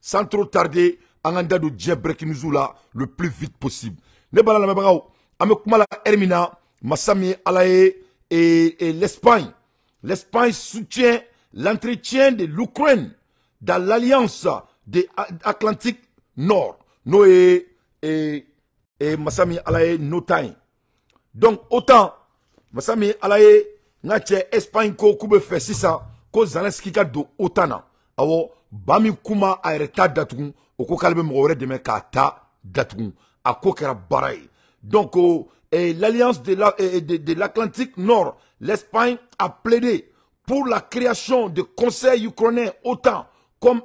sans trop tarder en ka da le plus vite possible ne b'a la lamɛnbagaw an bɛ kuma Et l'Espagne l'Espagne soutient l'entretien de l'Ukraine dans l'alliance de Atlantique Nord Noé Et et Massami Alae ala donc autant Massami Alae ye Espagne ko k'u bɛ fɛ ko ka donc euh, euh, l'alliance euh, de l'Atlantique Nord l'Espagne a plaidé pour la création de conseils ukrainiens autant comme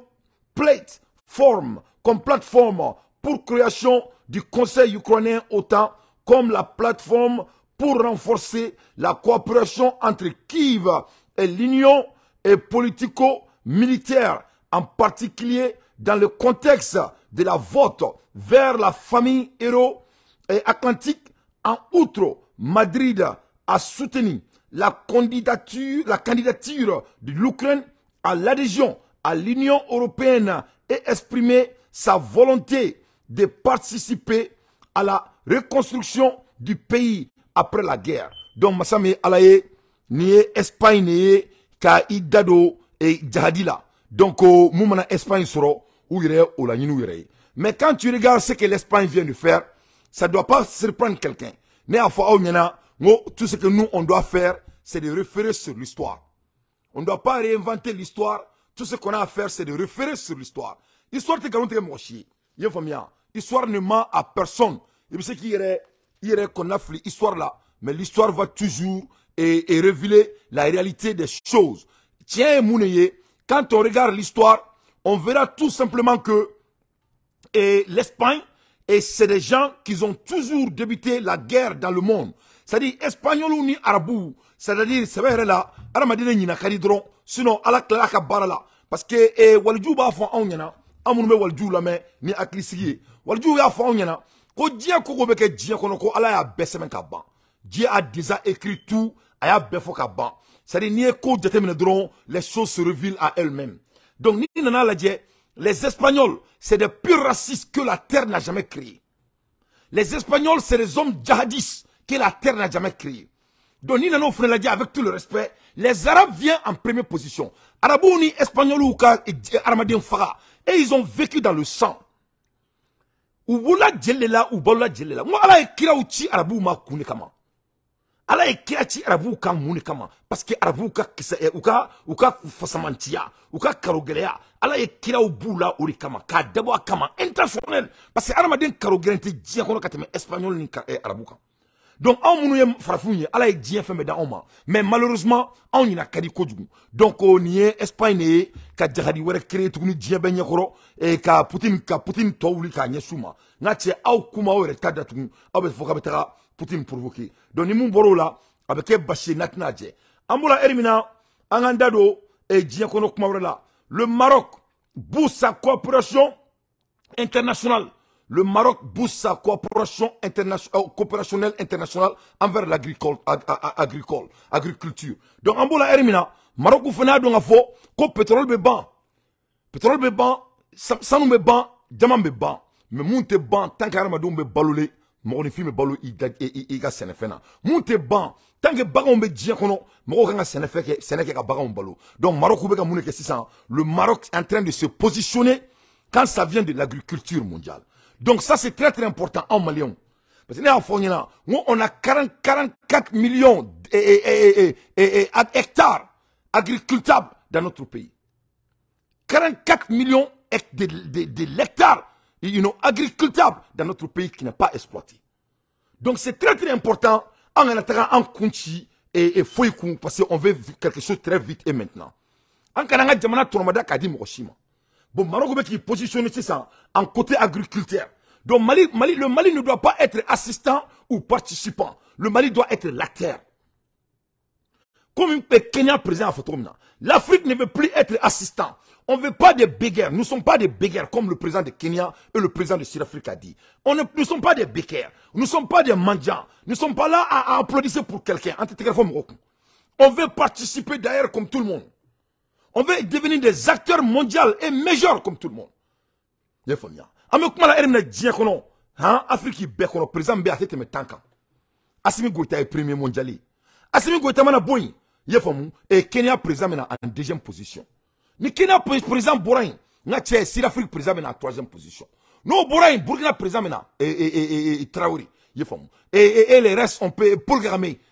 plateforme comme plateforme pour création du conseil ukrainien autant comme la plateforme pour renforcer la coopération entre Kiev et l'Union et politico-militaire en particulier dans le contexte de la vote vers la famille héros et atlantique. En outre, Madrid a soutenu la candidature, de l'Ukraine à l'adhésion à l'Union européenne et exprimé sa volonté de participer à la reconstruction du pays après la guerre. Donc, Massame Alaye, ni Espagne, ni Kaïdado et Djadila. Donc, euh, moment maintenant, Espagne sera ou ou la Mais quand tu regardes ce que l'Espagne vient de faire, ça ne doit pas surprendre quelqu'un. Mais à fois, tout ce que nous, on doit faire, c'est de référer sur l'histoire. On ne doit pas réinventer l'histoire. Tout ce qu'on a à faire, c'est de référer sur l'histoire. L'histoire, c'est quand L'histoire ne ment à personne. Et puis, qu'il y qu'on a l'histoire là. Mais l'histoire va toujours et, révéler la réalité des choses. Tiens, Mouneye, quand on regarde l'histoire, on verra tout simplement que l'Espagne, et c'est des gens qui ont toujours débuté la guerre dans le monde. C'est-à-dire, Espagnol ou ni Arabou, c'est-à-dire, c'est vrai là, Aramadine n'y n'a dron, sinon, ala la ka barala. Parce que, et, eh, Waljou ba fon on yana, me Waljou la mais ni aklisigi. Waljou ya fon on yana, ko dien koko beke dien kono ko ala ya besse men ka ban. Dieu a déjà écrit tout, a befo ka ban. C'est-à-dire, n'y qu'au les choses se révèlent à elles-mêmes. Donc, ni la les Espagnols, c'est des purs racistes que la terre n'a jamais créés. Les Espagnols, c'est des hommes djihadistes que la terre n'a jamais créés. Donc, ni nana la dit avec tout le respect, les Arabes viennent en première position. Arabes ni Espagnols ou Armadien Fara. Et ils ont vécu dans le sang. Ou boula djelela, ou boula djelela. Moi, Allah ou kama. ala ye kira ci arabuw kan mun de kama parseke arabuw ka kisɛ eh, u ka u ka fasamantiya u ka karogɛlɛya ala ye kiraw b'u la o de kama k'a dabɔ a kama international parce que adamaden karogɛlɛn tɛ diɲɛ kɔnɔ ka tɛmɛ espagnol ni eh, arabu kan Donc, on minnu ye farafinw ye ala ye mais malheureusement on ɲina qu'à dire kojugu donc y y Espagne de ye ka jahadi wɛrɛ créer tout diɲɛ bɛɛ ɲɛkɔrɔ et ka Poutine ka Poutine tɔ wuli k'a ɲɛsin u ma n ka cɛ aw kuma aw yɛrɛ ta datugu aw bɛ fɔ k'a bɛ provoquer donc ni mun bɔr'o là avec bɛ kɛ n'a tɛna jɛ le Maroc bouge sa coopération internationale le Maroc booste sa coopération internationale, euh, coopérationnelle internationale envers l'agriculture. Agricole, agriculture. Donc, en la Hermina, Maroc vous fena donc afo, ko pétrole be ban. Pétrole be ban, nous be ban, diamant be ban. Mais moun te ban, tant Ramadou be balolé, mɔgɔni fin me balo i ka sɛnɛfɛn na mun te ban tant que baganw bɛ diɲɛ kɔnɔ mɔgɔw kan ka sɛnɛfɛn kɛ sɛnɛ ka baganw balo donc maroc vous ka mun de kɛ ça, le maroc est en train de se positionner quand ça vient de l'agriculture mondiale donc ça, c'est très très important en Maléon. Parce que nous on a 40, 44 millions d'hectares agricultables dans notre pays. 44 millions d'hectares agricultables dans notre pays qui n'est pas exploité. Donc c'est très très important en attaquant en Kunchi et, et parce qu'on veut quelque chose très vite et maintenant. En Kananga Djamana Tourmada Kadim Bon, Maroc qui positionné, positionne ça en côté agriculteur. Donc le Mali ne doit pas être assistant ou participant. Le Mali doit être l'acteur. Comme le Kenya présent à l'Afrique ne veut plus être assistant. On ne veut pas des béguerres. Nous ne sommes pas des béguerres comme le président de Kenya et le président de Sud-Afrique a dit. On ne, nous ne sommes pas des béguerres. Nous ne sommes pas des mendiants. Nous ne sommes pas là à, à applaudir pour quelqu'un. On veut participer d'ailleurs comme tout le monde. On veut devenir des acteurs mondiaux et majeurs comme tout le monde. Hein? Il faut la e président a asimi premier mondial asimi kenya président en deuxième position ni kenya président bɔra président en troisième position n'o président na et, et, et les restes, on peut paul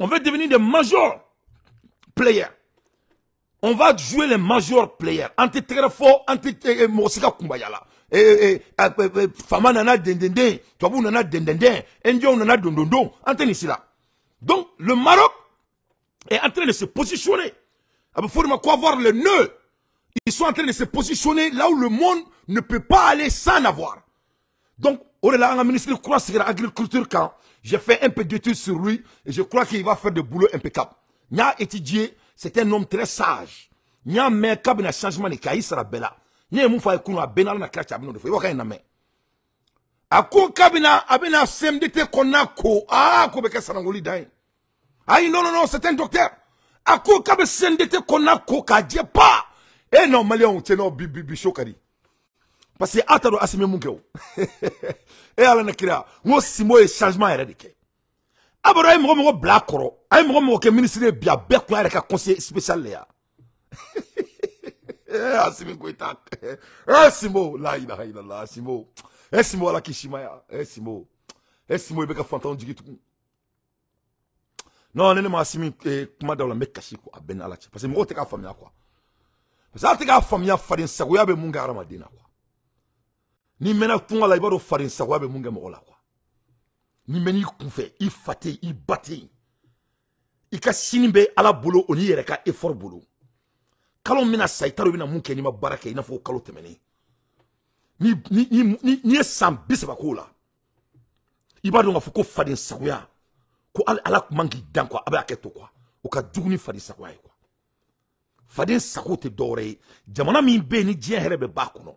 On veut devenir des majors players. On va jouer les major players. Anti Terrefo, anti eh, eh, mosika Kumbayala. Eh, Fama nana dendende, Twabu nana dendende, Ndio nana dondondo, anti antenisila Donc, le Maroc est en train de se positionner. Il ah, bah, faut quoi voir le nœud. Ils sont en train de se positionner là où le monde ne peut pas aller sans avoir. Donc, on oh est là, un ministre de l'agriculture quand j'ai fait un peu d'études sur lui et je crois qu'il va faire de boulot impeccable. Nya étudié, c'est un homme très sage. Nya mère kab na changement de kayi sera la. Nya mu fa kuno abena na kacha abino de fo. Iwa kaina me. kabina abena semdete konako. Ah ko beke sarangoli dai. Aï non, non, non, c'est un docteur. Aku kabe semdete konako kadje pa. Eh non, malien, on non, bibi, bibi, chokari. parce que a t'a dɔn asimi mun kɛ o e y'ala ne simo ye changement yɛrɛ Abora kɛ a b'a dɔn a ye mɔgɔ mɔgɔ ministre de kɔrɔ é ye mɔgɔ a bɛɛ kun yɛrɛ conseil spécial de ya eh, asimi koyita ɛ simo la ina illallah simo ɛ eh, simo la k'i eh, simaya simo ɛ simo i bɛ ka fantanw jigi tugun non ne ne ma asimi kuma daw la n bɛ kasi ko a bɛɛ ni ala cɛ parce que mɔgɔw tɛ k'a faamuya quoi parce que a tɛ k'a faamuya faden sagoya bɛ mun kɛ quoi n'i mena kungo la ibaro farin sa wabe mun kɛ kwa. n'i meni kunfɛ i fa i ba Ika yen ala bolo o n'i efor ka bolo kalo min n'i ma baara kɛ n'a kalo ni ni ni ni n'i ye san bi k'o la i b'a sa ko ko ala dan kwa abe bɛ hakɛ to kuwa farin ka faden jamana min be ni diɲɛ hɛrɛ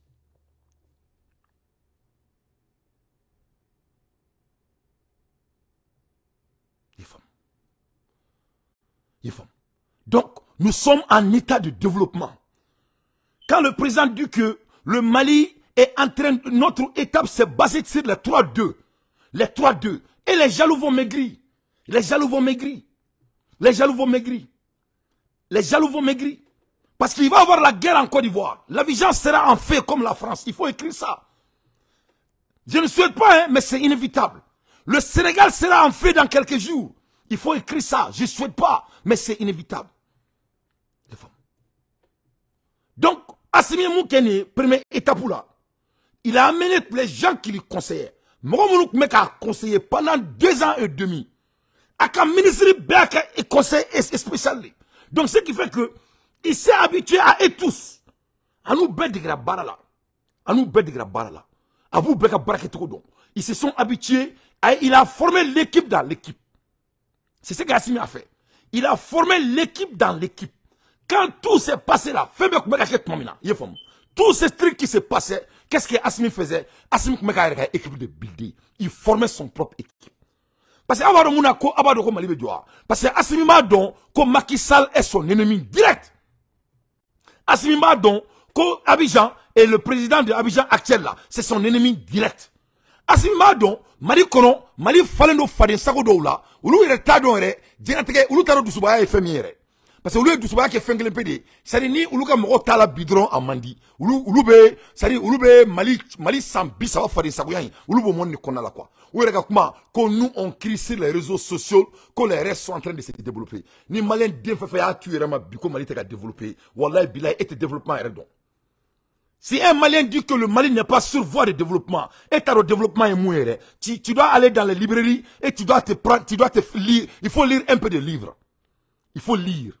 Donc, nous sommes en état de développement. Quand le président dit que le Mali est en train, notre étape s'est basée sur les 3-2. Les 3-2. Et les jaloux vont maigrir. Les jaloux vont maigrir. Les jaloux vont maigrir. Les jaloux vont maigrir. Parce qu'il va y avoir la guerre en Côte d'Ivoire. La vigilance sera en fait comme la France. Il faut écrire ça. Je ne souhaite pas, hein, mais c'est inévitable. Le Sénégal sera en fait dans quelques jours. Il faut écrire ça. Je ne souhaite pas, mais c'est inévitable. Donc, Assimi Moukeni, première étape là, il a amené tous les gens qui lui conseillaient. Mek a conseillé pendant deux ans et demi. à ministre Béaka et conseil spécial. Donc, ce qui fait que, il s'est habitué à eux tous. À nous bédigra là, À nous barre là, À vous de Ils se sont habitués il a formé l'équipe dans l'équipe. C'est ce qu'Assimi a fait. Il a formé l'équipe dans l'équipe. Quand tout s'est passé là, tout ce truc qui s'est passé, qu'est-ce que Asmi faisait Asmi était équipe de builder. Il formait son propre équipe. Parce que le Mounako, Abado Mali Parce que Asmi Madon, que Macky Sall est son ennemi direct. Asmi Madon, que Abidjan est le président de Abidjan actuel là. C'est son ennemi direct. Asmi Madon, Mali Konon, Mali Falendo Faden Sakodoula, Oulou le Tadon ou Djenatige, il Tadon Dousoubaya et Femi parce que lui ye dusubaya kɛ fait kelen pe de ye c'est à dire ni olu ka mɔgɔw t'a la bi dɔrɔn a man di olu olu bɛ c'est à dire olu bɛ mali mali san bi saba fari sagoya in olu b'o monde de la quoi ou regarde comment kuma nous on crie sur les réseaux sociaux que les réseaux sont en train de se développer ni maliyɛn den fɛn fɛn y'a tu yɛrɛ mali tɛ ka développer walayi développement yɛrɛ Si un Malien dit que le Mali n'est pas sur voie de développement, et ta le développement est mouillé, tu, tu dois aller dans les librairies et tu dois te prendre, tu dois te lire, il faut lire un peu de livres. Il faut lire.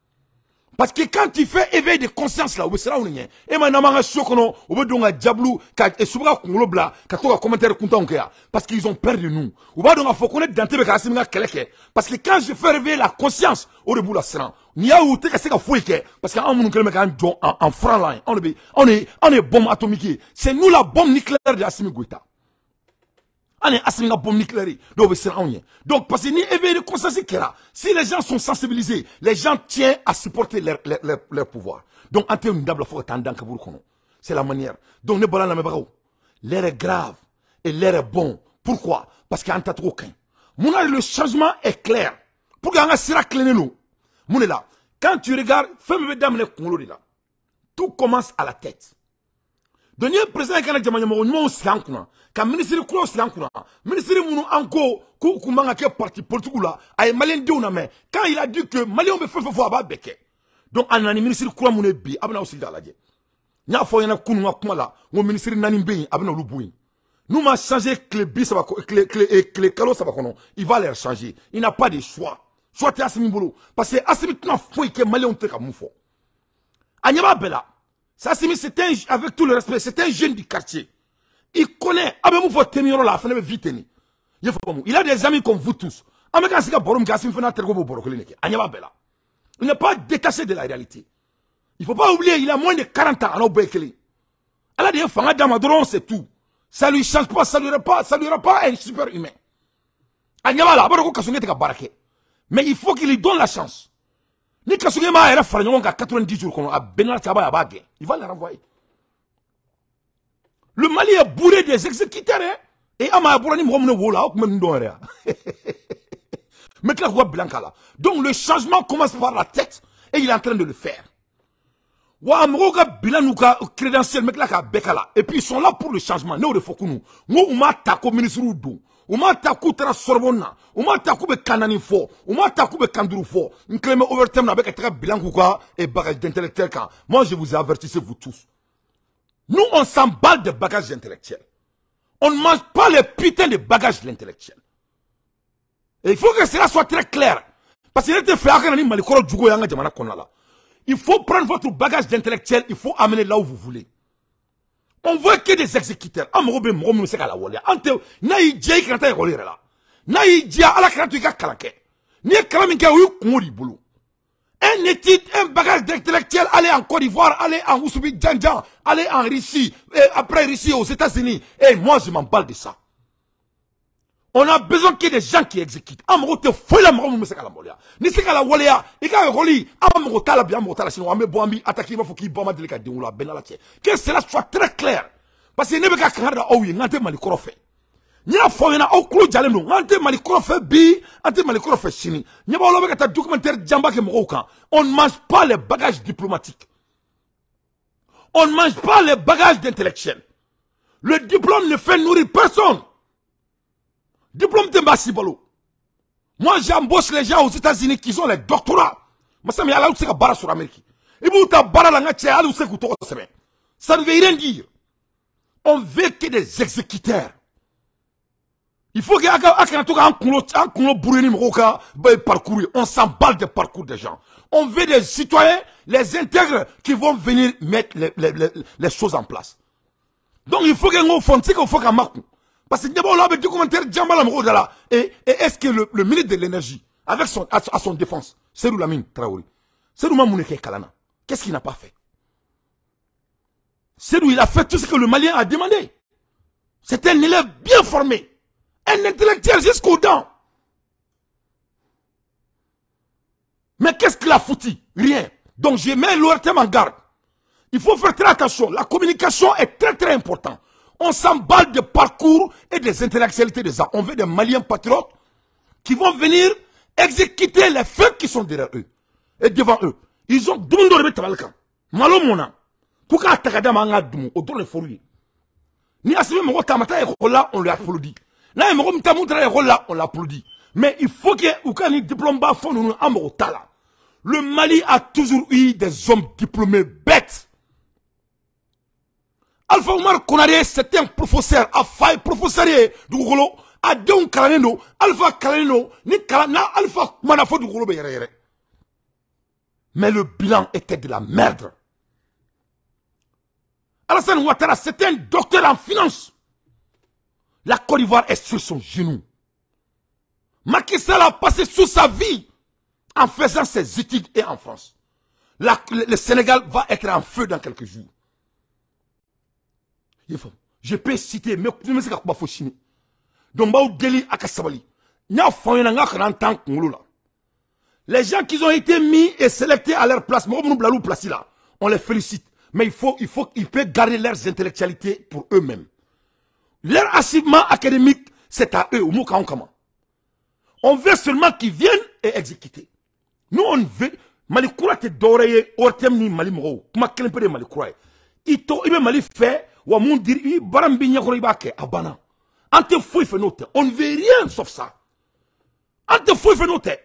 parce que quand tu fais éveil de conscience là o sera siran u est. Hein. Et maintenant, ma n'an b'an ka so kɔnɔ o bɛ don ka jabulu ka suba ka kunkolo bila commentaire kuntanw parce qu'ils ont peur de nous On va donner k'a fɔ ko ne dante parce que quand je fais réveiller la conscience o de la sera. n'i a y'u tɛ ka se ka foyi parce qu'on anw minnu kɛlen bɛ en en line, hein. on anw on bɛ anw bombe atomique c'est nous la bombe nucléaire de Assimi ani Assimi ka bombe nucléaire ye sera bɛ donc parce que ni éveil de conscience si les gens sont sensibilisés les gens tiennent à supporter leur leur leur, leur pouvoir donc an tɛ nin dabila fo ka taa an c'est la manière donc ne me lamɛnbagaw L'air est grave et l'air est bon pourquoi parce que an tacogo ka le changement est clair pour que sera ka nous mon là quand tu regardes femme bɛɛ dame ne kunkolo là. tout commence à la tête donc n'i président ye kana jama ɲɛmɔgɔ ɲumanw sigi ka ministre kuraw siri an kunna minisiri k'u parti politique la a de quand il a dit que Malion bɛ fɛn a donc Anani ministre que minisiri bi a aussi la n ministre minisiri naani bɛ a Nous, ma changer tile le le le calo ça va il va les changer il n'a pas de choix choix as boulot parce que asimi tɛna foyi que ka a b'a la avec tout le respect c'est un jeune du quartier il connaît. Ah, mais vous faut tenir là, fallait vite tenir. Il faut pas Il a des amis comme vous tous. Ah, mais quand c'est borom gasim fena tergo bo borokole Anyaba bela. Il n'est pas détaché de la réalité. Il faut pas oublier, il a moins de 40 ans alors bekele. a des fanga damadron c'est tout. Ça lui change pas, ça lui pas, ça lui pas un super humain. Anyaba là, boroko kasungete ka barake. Mais il faut qu'il lui donne la chance. Ni kasungema era fara nyonga 90 jours qu'on a benala chaba bagé. Il va le renvoyer. Le Mali est bourré des exécuteurs. Hein? Et Ama Abourani, moi, je ne sais pas même don rien. Maintenant, Blanca là. Donc le changement commence par la tête et il est en train de le faire. Wa amroga bilan credentiel. mec là ka bekala et puis ils sont là pour le changement ne de fokunu ngo uma ko ministre du uma tako tra sorbonna uma ko be kanani fo uma ko be kanduru fo nkleme overtime na beka ka bilan ou quoi et bagage d'intellectuel moi je vous avertissez vous tous nous, on s'emballe de bagages intellectuels. On ne mange pas les putains de bagages intellectuels. Et il faut que cela soit très clair. Parce qu'il était fait Il faut prendre votre bagage d'intellectuel, il faut amener là où vous voulez. On voit que des exécuteurs. Amrobe ah, la exécuteurs. On des exécuteurs. Un étude, un bagage d'intellectuel, aller en Côte d'Ivoire, aller en Oussoubi Djandjan, aller en Russie, et après Russie aux États-Unis. Et moi, je m'en parle de ça. On a besoin qu'il y ait des gens qui exécutent. Amro te foy la mro mse kala molia. Ni se la wolea. E ka roli. Amro la bien, amro tala. Sinon, ame attaquer. Il faut qu'il bomba de l'écart de la bena la Que cela soit très clair. Parce que ne be ka kahara da oh ouye. Nante mali korofé ka on ne mange pas les bagages diplomatiques on ne mange pas les bagages d'intellectuels le diplôme ne fait nourrir personne diplôme tɛ maa si moi j'embauche les gens aux États-Unis qui ont les doctorats masa mi ala pas tɛ se ka sur sɔrɔ Amérique i b'u ta baara la n ka cɛ hali u tɛ se k'u tɔgɔ sɛbɛn ça ne veut rien dire on veut que des exécuteurs il faut un qu'on brûle parcourir. On s'emballe des parcours des gens. On veut des citoyens, les intègres, qui vont venir mettre les, les, les, choses en place. Donc il faut qu'on fonde, qu'il faut Parce que d'abord, là, un commentaire, Et, et est-ce que le, ministre de l'énergie, avec son, à, son défense, c'est Lamine Traoré, c'est Mamouné Kalana, qu'est-ce qu'il n'a pas fait C'est il a fait tout ce que le Malien a demandé. C'est un élève bien formé. Un intellectuel jusqu'au dents. Mais qu'est-ce qu'il a foutu Rien. Donc je mets l'ORTM en garde. Il faut faire très attention. La communication est très très importante. On s'emballe de parcours et des intellectualités des gens. On veut des Maliens patriotes qui vont venir exécuter les feux qui sont derrière eux et devant eux. Ils ont demandé nous de bɛ le camp. malo Pourquoi na k'u de ni asibe mɔgɔ et Hola, on lui applaudit Là, on l'applaudit mais il faut que y ait un diplôme ba fɔ nous le Mali a toujours eu des hommes diplômés bêtes Alpha Omar Konaré, c'était un professeur a professeur du dugukolo a Alpha kalannen ni kalana, Alpha Manafo du mais le bilan était de la merde Alassane Ouattara c'était un docteur en finance la Côte d'Ivoire est sur son genou. Macky Sall a passé sous sa vie en faisant ses études et en France. le, Sénégal va être en feu dans quelques jours. Je peux citer, mais je pas Les gens qui ont été mis et sélectés à leur place, on les félicite. Mais il faut, il faut, garder leurs intellectualités pour eux-mêmes. Leur assiduement académique, c'est à eux, au comment. On veut seulement qu'ils viennent et exécuter. Nous, on veut. Malikura te doreye, ortem ni mali Kuma kelen pere malikura. Ito, ibe mali fe, wa moun diri, i barambi nyakoro ibake, abana. Ante fouille fait noter. On ne veut rien sauf ça. Ante fouille fait noter.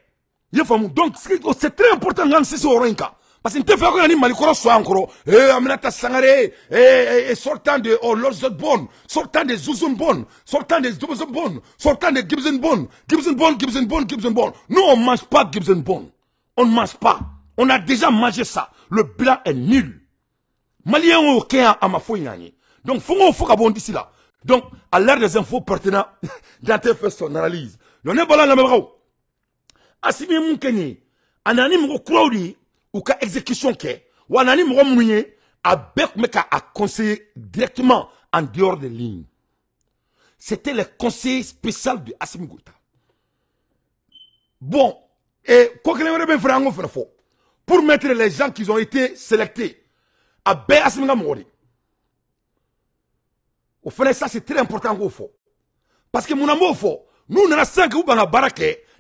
Donc, c'est très important, c'est ce orenka parce que nte fɛ ko nani malikɔrɔ sɔ eh, kɔrɔ aminata sangare eh, eh, eh, sortant de oh, sortant de zuzun sortant de zubuzun sortant de gibson bon gibson bon gibson bon gibson bon nous on mange pas gibson bon on ne mange pas on a déjà mangé ça le blanc est nul malien o kɛ a ma foyi donc faut qu'on fasse ka d'ici donc à l'heure des infos pertinentes, dante fait son analyse donc ne n'a asimi mun kɛ ou exécution qu'est wanani a conseiller directement en dehors des lignes c'était le conseiller spécial de Asim bon et quoi que l'on bɛ bien pour mettre les gens qui ont été sélectés à ben ça c'est très important parce que mon amour nous nous on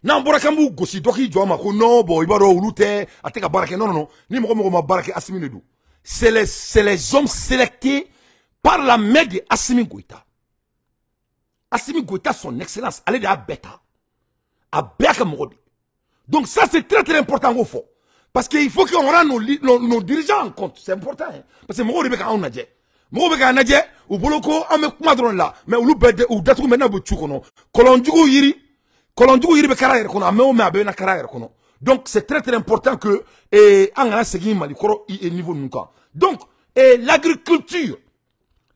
n'an bɔra k'an b'u gosi dɔ k'i jɔ a ma ko non bon i b'a dɔn olu tɛ a tɛ ka baara kɛ non non non ni mɔgɔ mɔgɔ ma baara kɛ Asimi de don c'est les c'est les hommes sélectés par la main de Asimi Goïta Asimi Goïta son excellence ale de y'a bɛɛ ta a bɛɛ ka mɔgɔ de donc ça c'est très très important k'o fɔ parce que il faut qu'on rende nos, nos, nos dirigeants en compte c'est important hein? parce que mɔgɔw de bɛ k'anw lajɛ mɔgɔw bɛ k'an lajɛ u bolo ko an bɛ kuma dɔrɔn la mais olu bɛɛ u datugu maintenant u bɛ tu kɔnɔ kɔlɔnjuguw yiri kɔlɔnjugu yiri bɛ kɛra yɛrɛ kɔnɔ a mɛn o donc c'est très très important que eh, segi kana segin malikɔrɔ eh, niveau n'uka. donc et eh, l'agriculture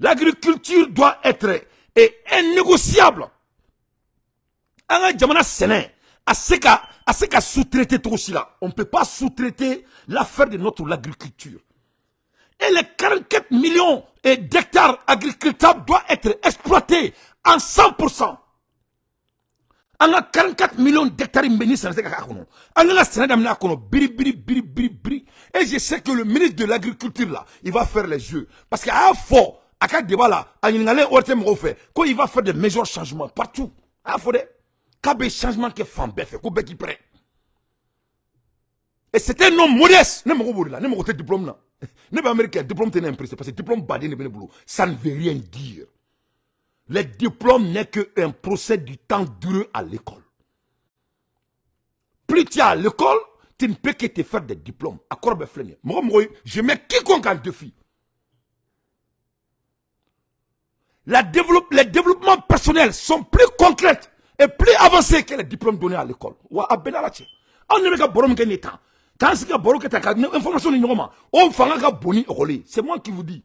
l'agriculture doit être et eh, innégociable an ka jamana sɛnɛ a se ka sous-traiter tout si là. on ne peut pas sous-traiter l'affaire de notre l'agriculture et les 44 millions d'hectares agricultables doivent être exploités en 100% an 44 millions d'hectares de c'est ni sɛnɛ a ka k'a kɔnɔ an ka sɛnɛ daminɛ a kɔnɔ biri biri biri biri biri et je sais que le ministre de l'agriculture là il va faire les jeux parce que a à quel a là, débat la a ɲininkalen il va faire des mesures changement partout a y'a fɔ changement que fan bɛɛ fɛ ko bɛɛ et c'est un homme modeste ne me b'o de ne me tɛ diplôme là, ne pas américain diplôme tɛ un impresser parce que diplôme baden de ça ne veut rien dire les diplômes n'est qu'un procès du temps duré à l'école. Plus tu es à l'école, tu ne peux que te faire des diplômes. À ben Je mets quiconque en défi. La les développements personnels sont plus concrets et plus avancés que les diplômes donnés à l'école. On ne Quand que une information on C'est moi qui vous dis.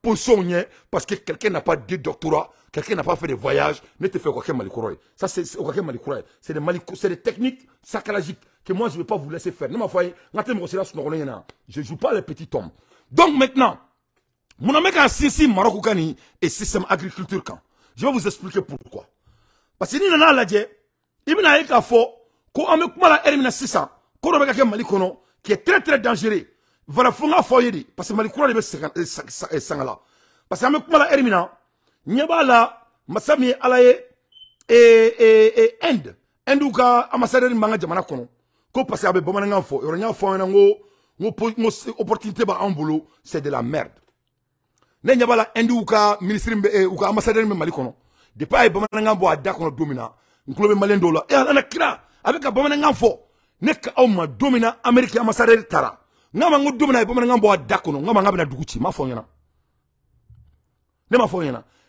Pour parce que quelqu'un n'a pas de doctorat, quelqu'un n'a pas fait de voyage, ne te fais aucun malikouroy. Ça, c'est aucun malikouroy. C'est des, c'est des techniques sacralagiques que moi, je ne vais pas vous laisser faire. Je ne joue pas les petits tombes. Donc maintenant, mon ami, quand Sissi Marokoukani et système agriculture, quand je vais vous expliquer pourquoi. Parce que nous avons dit, il y a un cas fort, qu'on a mis comme la R600, qu'on a mis qui est très très dangereux. Voilà, faut nga foyer di. Parce que malikura libe sangala. Parce que ame kumala erimina. Nyaba masami alaye, e, e, e, end. End ou manga jamana kono. Ko parce que abe bomanenga fo. Yoro nya fo ngo, ngo opportunité ba ambolo, c'est de la merde. Ne nyaba la, ministre mbe, eh, ou ka ambassadeur malikono. Depuis aye bomanenga mbo ada domina. Nklobe malendo la. E eh, alana kira, abe ka bomanenga Nek au ma domina, Amerike ambassadeur tara. Nga ma ngo domina bamanankan bɔ a da kɔnɔ nga ma nga Ne ma fɔ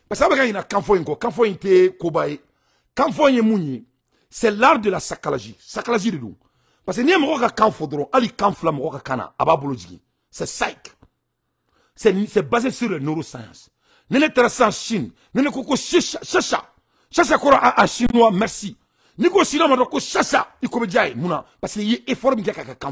Parce que a bɛ ka ɲina kanfɔ in kɔ kanfɔ in tɛ koba c'est l'art de la sacralgie sacralgie de don. Parce que n'i ye mɔgɔ ka kan fɔ dɔrɔn hali kan fila mɔgɔ ka kan na c'est psych. C'est c'est basé sur le neuroscience. Ni ne taara sisan Chine ne ko ko chacha chacha kɔrɔ a chinois merci. N'i ko chinois ma ko chacha i ko bɛ diya parce que i ye effort min kɛ k'a ka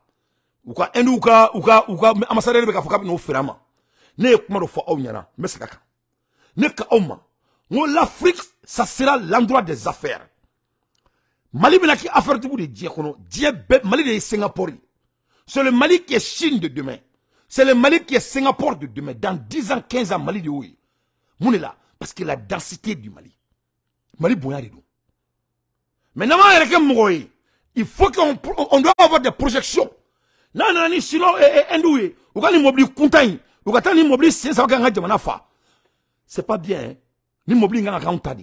Ou quoi, uka uka u ka u ka n'o ne kuma dɔ fɔ aw ɲɛna ne l'afrique ça sera l'endroit des affaires mali y a affaire affaires de diɲɛ Le mali de singapour c'est le mali qui est chine de demain c'est le mali qui est singapour de demain dans 10 ans 15 ans mali de oui mouné là parce que la densité du mali mali bonya de maintenant mais n'an il faut qu'on on doit avoir des projections n'a nana ni silo ɛndiw ye u ka nin mobili kuntan in u ka taa nin mobili sen saba c'est pas bien ni hein. mobilis kan a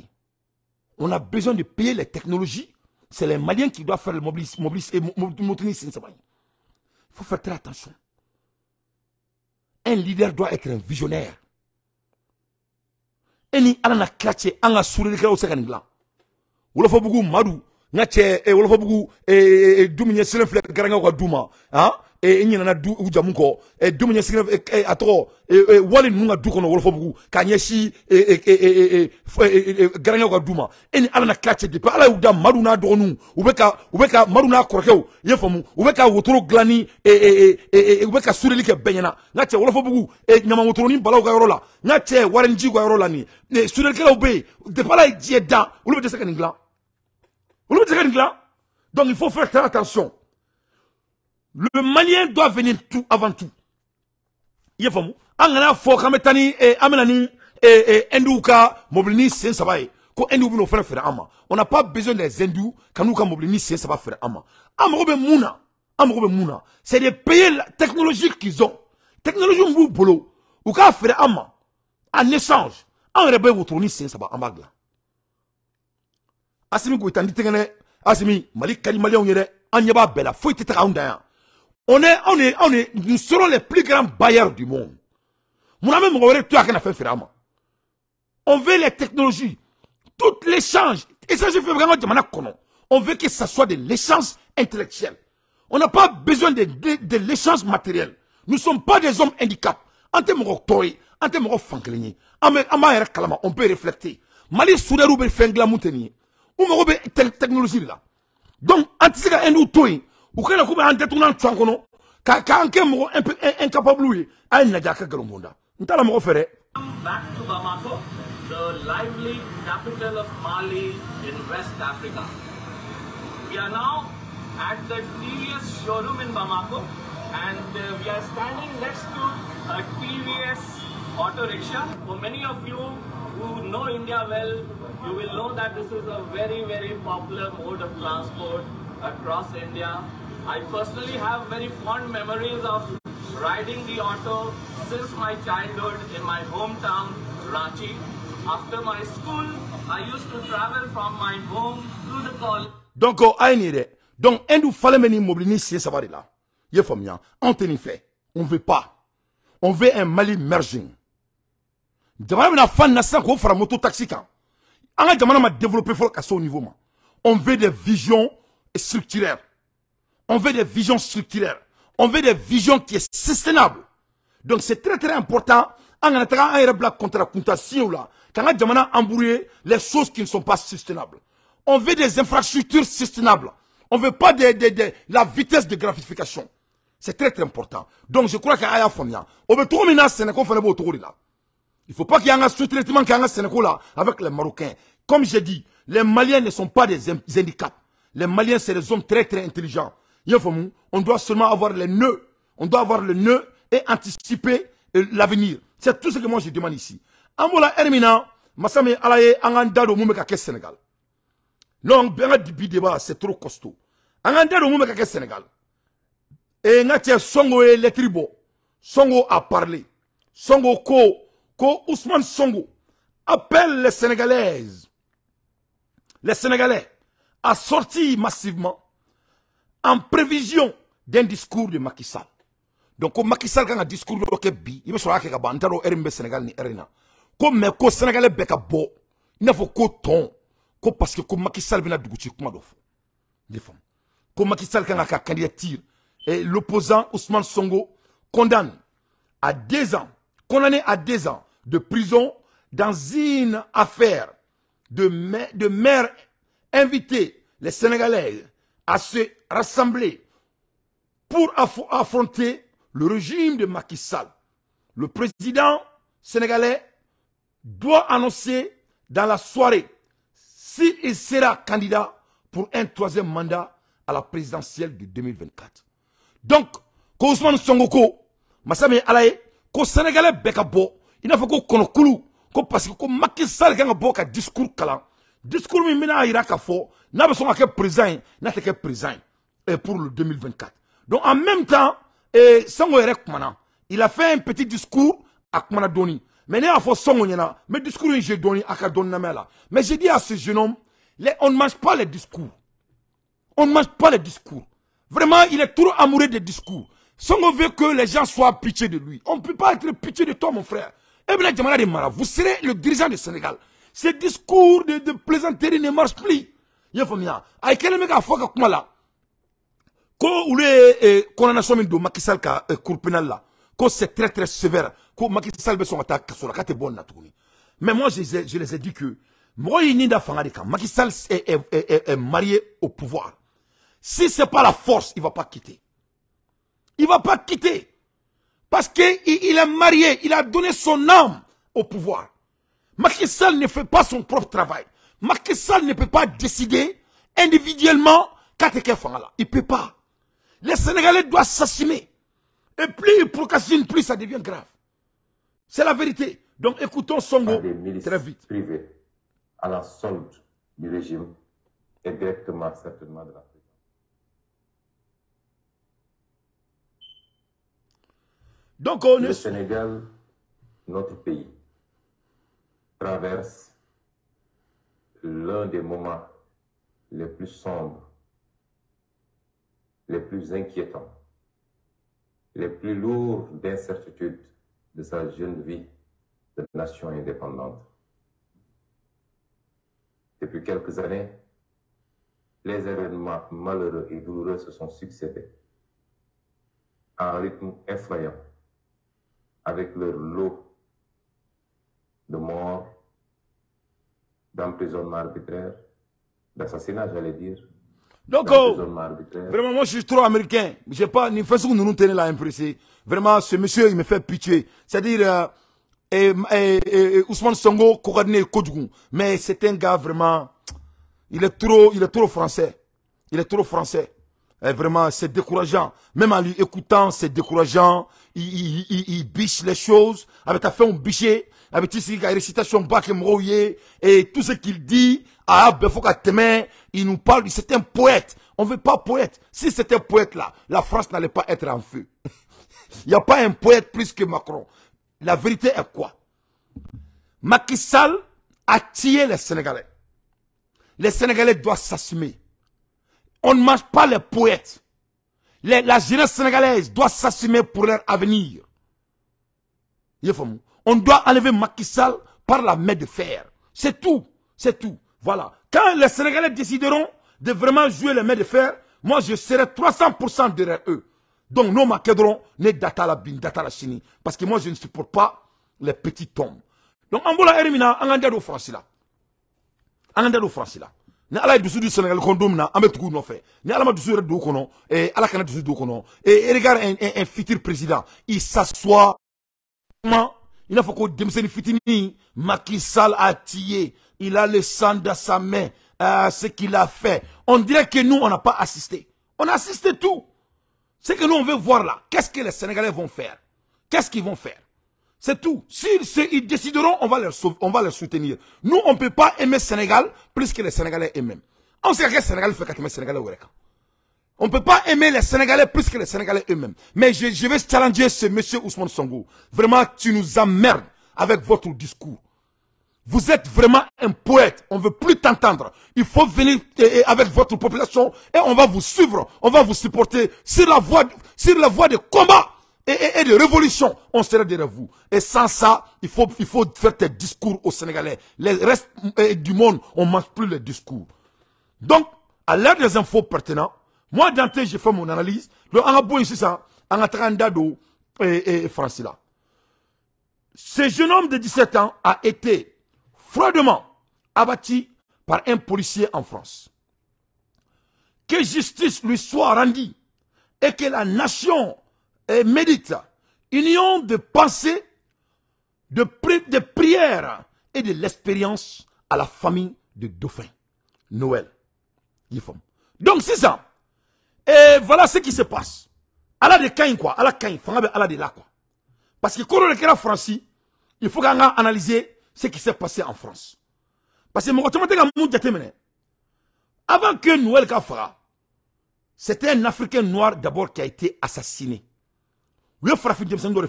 on a besoin de payer les technologies c'est les maliens qui doivent faire le mobilis et motini sen Il faut faire très attention un leader doit être un visionnaire e ni ala na anga souri de ka suurelikɛlaw se Ou la dilan wolofabugu Madou n ka cɛ e, wolofabugu e, e, du min ye selen filɛ garankɛw ka du ma han e, e ɲinɛna du u jamu kɔ e, du min ye e, a tɔgɔ e, wali ninnu ka du kɔnɔ wolofabugu k'a ɲɛsin e, e, e, e, e, e, e, garankɛw ka du ma e ni ala na kira cɛ depuis ala y'u da madu n'a dɔgɔninw u bɛ ka u bɛ ka madu n'a kɔrɔkɛw i ye faamu u bɛ ka wotoro dilan ni e, e, e, e, u bɛ ka sureli kɛ bɛɛ ɲɛna n ka cɛ wolofabugu e, ɲamawotoronin balaw ka yɔrɔ la n ka cɛ warinjiw ka yɔrɔ la nin surelikɛlaw bɛ yen depuis ala ye diɲɛ da olu bɛ dɛsɛ ka nin dilan Donc il faut faire très attention. Le Malien doit venir tout avant tout. Il y a En Angana fo kametani et eh, amenani et eh, eh, endouka mobilini sen sabaye. Ko endou bino faire faire ama. On n'a pas besoin des endous kanuka mobilini sen Sabaye, faire ama. Amrobe mouna. Amrobe mouna. C'est des pays technologiques qu'ils ont. Technologie mbou bolo. Ou ka faire ama. En échange. En rebelle votre tourner ça va en bagla. Asimi Goïta n Asimi Malik ka di ye dɛ an ɲɛ b'a bɛɛ la foyi on est nous serons les plus grands bailleurs du monde munna an bɛ mɔgɔ wɛrɛ to yen a kana on veut les technologies tout l'échange Et ça, je fais vraiment an ka jamana on veut que ça soit de l'échange intellectuel on n'a pas besoin de de, de l'échange matériel nous ne sommes pas des hommes handicapés. an tɛ mɔgɔ tɔ ye an kalama on peut réfléchir. Mali Souderoube bɛ fɛn dilan on technologie là donc an un ou que la coupe en de incapable ah, a hein. back bamako the lively capital of mali in west africa we are now at the TVS showroom in Bamako and uh, we are standing next to a TVS auto For many of you who know India well, you will know that this is a very, very popular mode of transport across India. I personally have very fond memories of riding the auto since my childhood in my hometown, Ranchi. After my school, I used to travel from my home to the college. Don't go de. Donc, un du fallait mener se c'est ça va de là. on te ni fait. On veut pas. On veut un Mali merging. jamana bɛna fan na sisan k'o fara moto taxi kan an ka jamana ma développer fɔlɔ à se niveau ma on veut des visions structurelles on veut des visions structurelles on veut des visions qui est sustainable donc c'est très très important an ne taga pas yɛrɛ la contre kunta là, la k'an embrouiller les choses qui ne sont pas sustainables on veut des infrastructures sustainables on veut pas de, de, la vitesse de gratification c'est très très important donc je crois qu'il y a un faamuya o bɛ cogo min na sɛnɛko fana b'o cogo il ne faut pas qu'il y ait un sous-traitement qui un là avec les Marocains. Comme j'ai dit, les Maliens ne sont pas des handicaps. Les Maliens, c'est des hommes très très intelligents. On doit seulement avoir les nœuds. On doit avoir le nœud et anticiper euh, l'avenir. C'est tout ce que moi je demande ici. Amola Hermina, Massame Alaye, Angandado Moumekake Sénégal. Non, bien dibi débat, c'est trop costaud. Angandado Moumekake Sénégal. Et ngati Songo et les tribaux. Songo a parlé. Songo ko que Ousmane Songo appelle les Sénégalaises, les Sénégalais, à sortir massivement en prévision d'un discours de Macky Sall. Donc, Macky Sall, quand un discours de bi, il me sera qu'il n'y a de Sénégal ni Erina. Comme le Sénégalais beka bo, il a pas de ton, parce que Macky Sall vient de Gouchi, Comme Macky Sall, quand un candidature, et l'opposant Ousmane Songo condamne à deux ans, condamné à deux ans de prison dans une affaire de, de maire invité les Sénégalais à se rassembler pour affronter le régime de Macky Sall. Le président sénégalais doit annoncer dans la soirée s'il sera candidat pour un troisième mandat à la présidentielle de 2024. Donc, ko Songoko, Massame Alaye, ko Sénégalais Bekabo, il n'a pas qu'on kɔnɔkulu parce que ko Macky Sall qui ka bɔ un discours Le discours min bɛna jira k'a fɔ n'a pas sɔn présent président n'a tɛ kɛ président pour le 2024 donc en même temps il a fait un petit discours à kumana mais il a fait Sango mais discours j'ai donné à ka dɔɔni mais j'ai dit à ce jeune homme on ne mange pas les discours on ne mange pas les discours vraiment il est trop amoureux des discours on veut que les gens soient pitié de lui on ne peut pas être pitié de toi mon frère E bɛna jamana de mara vous serez le dirigeant du Sénégal ce discours de de plaisanterie ne marche plus i y'a a quel mec k'a fɔ ka là. ko olu ye condamnation min do Macky Sall ka eh, cour pénal là, ko c'est très très sévère ko Macky Sall son attaque sur sur la carte bonne na tuguni mais moi je les je les ai dit que moi, il n'est da de Macky Sall est est est est marié au pouvoir si c'est pas la force il va pas quitter il va pas quitter. Parce qu'il est marié, il a donné son âme au pouvoir. Macky Sall ne fait pas son propre travail. Macky Sall ne peut pas décider individuellement Kateke là Il ne peut pas. Les Sénégalais doivent s'assumer. Et plus ils procrastinent, plus ça devient grave. C'est la vérité. Donc écoutons son Songo très vite. Privé à la solde du régime et directement certainement le Sénégal, notre pays, traverse l'un des moments les plus sombres, les plus inquiétants, les plus lourds d'incertitudes de sa jeune vie de nation indépendante. Depuis quelques années, les événements malheureux et douloureux se sont succédés à un rythme effrayant avec leur lot de morts, d'emprisonnement arbitraire, d'assassinat, j'allais dire. Donc, vraiment, moi, je suis trop américain. n'ai pas, ni façon nous nous tenir là, impressé. Vraiment, ce monsieur, il me fait pitié. C'est-à-dire, euh, et, Ousmane Songo, Kogadine Kodjougou. Mais c'est un gars vraiment, il est trop, il est trop français. Il est trop français. Eh, vraiment, c'est décourageant. Même en lui écoutant, c'est décourageant. Il, biche les choses. Avec ah, ta fait on Avec tout ce a et tout ce qu'il dit, ah, ah ben, faut il nous parle, c'est un poète. On veut pas poète. Si c'était un poète là, la France n'allait pas être en feu. il n'y a pas un poète plus que Macron. La vérité est quoi? Macky Sall a tué les Sénégalais. Les Sénégalais doivent s'assumer. On ne mange pas les poètes. la jeunesse sénégalaise doit s'assumer pour leur avenir. On doit enlever Macky Sall par la main de fer. C'est tout. C'est tout. Voilà. Quand les Sénégalais décideront de vraiment jouer la main de fer, moi je serai 300% derrière eux. Donc nous Makedron, ne data la la Parce que moi je ne supporte pas les petits tombes. Donc en la Ermina, en français là ni ala ye dusu di sɛnɛgali kɔnɔ don min na an bɛ tugu nɔfɛ ni ala ma dusu yɛrɛ don kɔnɔ eh, ala kana dusu don kɔnɔ eh, regarde un, un, un futur président il s'assoit il n'a faut ko denmisɛnnin fitinin Macky Sall a tiré, il a le sang dans sa main euh, ce qu'il a fait on dirait que nous on n'a pas assisté on a assisté tout ce que nous on veut voir là qu'est-ce que les Sénégalais vont faire qu'est-ce qu'ils vont faire c'est tout. S'ils décideront, on va, les on va les soutenir. Nous, on ne peut pas aimer Sénégal plus que les Sénégalais eux-mêmes. On sait que Sénégal fait Sénégalais ou On ne peut pas aimer les Sénégalais plus que les Sénégalais eux-mêmes. Mais je, vais challenger ce monsieur Ousmane Songo. Vraiment, tu nous emmerdes avec votre discours. Vous êtes vraiment un poète. On ne veut plus t'entendre. Il faut venir euh, euh, avec votre population et on va vous suivre. On va vous supporter sur la voie, sur la voie de combat et, de révolution, on sera derrière vous. Et sans ça, il faut, faut faire tes discours aux Sénégalais. Les restes euh, du monde, on ne mange plus les discours. Donc, à l'heure des infos pertinentes, moi, d'entrée, j'ai fait mon analyse. Le Angabou, ici, ça, et, et Ce jeune homme de 17 ans a été froidement abattu par un policier en France. Que justice lui soit rendue et que la nation et médite. Union de pensée, de, prières prière et de l'expérience à la famille de dauphin. Noël. Donc c'est ça. Et voilà ce qui se passe. À de Kain quoi. à Kain. de là quoi. Parce que quand on est en France, il faut qu'on analyse ce qui s'est passé en France. Parce que avant que Noël Kafra, c'était un Africain noir d'abord qui a été assassiné u est farafin denmisɛnnin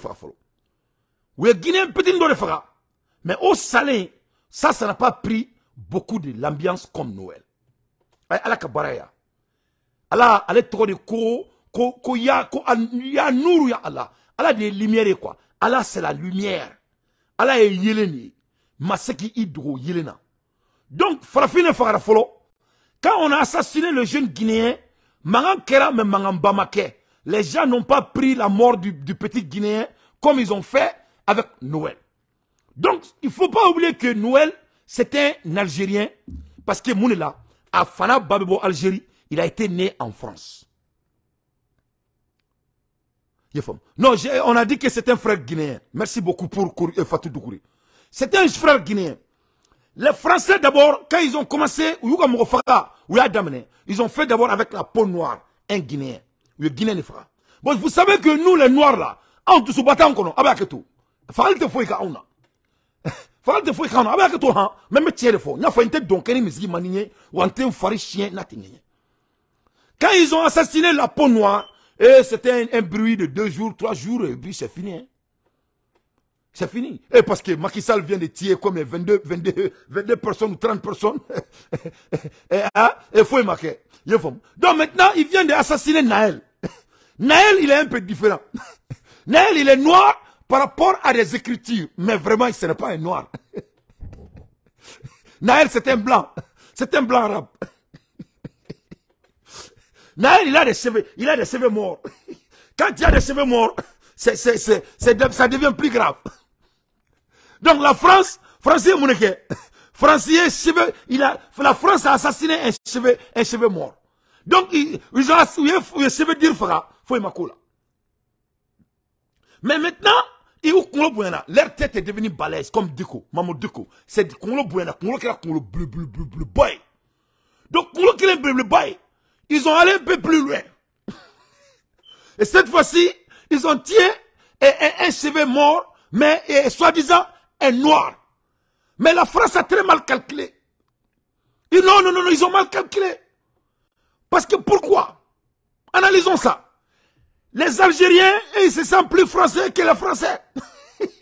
guinéen mais au salé, ça ça n'a pas pris beaucoup de l'ambiance comme noël a eh, ala ka baara ya ala ale de ko ko ko ya ko ya nuru ya ala ala de lumière quoi ala c'est la lumière ala est yelen ma donc farafin farafolo quand on a assassiné le jeune guinéen Mangan Kera, mais Mangan Bamake. Les gens n'ont pas pris la mort du, petit Guinéen comme ils ont fait avec Noël. Donc, il ne faut pas oublier que Noël, c'est un Algérien. Parce que Mounela, à Fana Babebo, Algérie, il a été né en France. Non, on a dit que c'est un frère guinéen. Merci beaucoup pour euh, Fatou Doukouri. C'est un frère guinéen. Les Français d'abord, quand ils ont commencé, ils ont fait d'abord avec la peau noire, un Guinéen. Vous ye les le bon vous savez que nous les noirs là on dusu ba t'anw kɔnɔ a ah, bah, tout. hakɛ to fagali tɛ foyi k'anw na fagali tɛ foyi k'anw na a bɛ hakɛ to han mɛ n bɛ tiɲɛ de fɔ n y'a fɔ n tɛ n'a quand ils ont assassiné la peau noire et eh, c'était un, un bruit de deux jours trois jours et puis c'est fini hein. C'est fini. Et eh, parce que Macky Sall vient de tirer comme 22, 22, 22 personnes ou 30 personnes. et, hein, et faut y marquer. Donc maintenant, il vient d'assassiner Naël. Naël, il est un peu différent. Naël, il est noir par rapport à des écritures. Mais vraiment, ce n'est pas un noir. Naël, c'est un blanc. C'est un blanc arabe. Naël, il a des cheveux. Il a des cheveux morts. Quand il y a des cheveux morts, ça devient plus grave. Donc la France, Français Mouneke, Français, cheveux, il a, la France a assassiné un cheveu, un cheveu mort. Donc, ils, ils ont recevé dire fera, foi makula. Mais maintenant, ils ont Kongolo Bouena. Leur tête est devenue balèze, comme Diko, Maman Diko. C'est Kongolo Bouena, Kongolo qui a Kongolo bleu, bleu, bleu, bleu, boy. Donc, Kongolo qui est bleu, bleu, boy. Ils ont allé un peu plus loin. Et cette fois-ci, ils ont tiré un chevet mort, mais soi-disant un noir. Mais la France a très mal calculé. Ils, non, non, non, ils ont mal calculé. Parce que pourquoi Analysons ça. Les Algériens, ils se sentent plus français que les Français.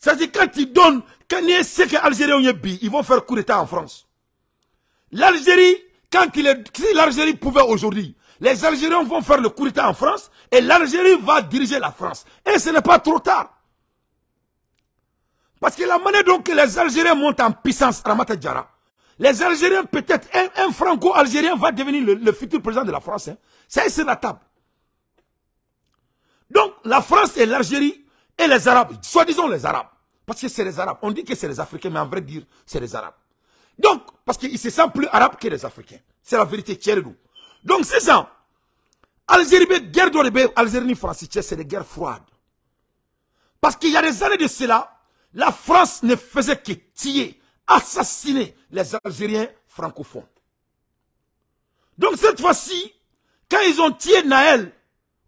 C'est-à-dire quand ils donnent, quand ils que l'Algérie ils vont faire coup d'État en France. L'Algérie, quand il si l'Algérie pouvait aujourd'hui, les Algériens vont faire le coup d'État en France et l'Algérie va diriger la France. Et ce n'est pas trop tard. Parce que la manière dont les Algériens montent en puissance à Djara. Les Algériens, peut-être, un, franco-algérien va devenir le, futur président de la France. Hein. Ça, C'est la table. Donc, la France et l'Algérie et les Arabes, soi-disant les Arabes, parce que c'est les Arabes. On dit que c'est les Africains, mais en vrai dire, c'est les Arabes. Donc, parce qu'ils se sentent plus Arabes que les Africains. C'est la vérité, nous Donc, c'est ça. Algérie, guerre Algérie, France, c'est des guerres froides. Parce qu'il y a des années de cela, la France ne faisait que tirer assassiner les Algériens francophones. Donc cette fois-ci, quand ils ont tué Naël,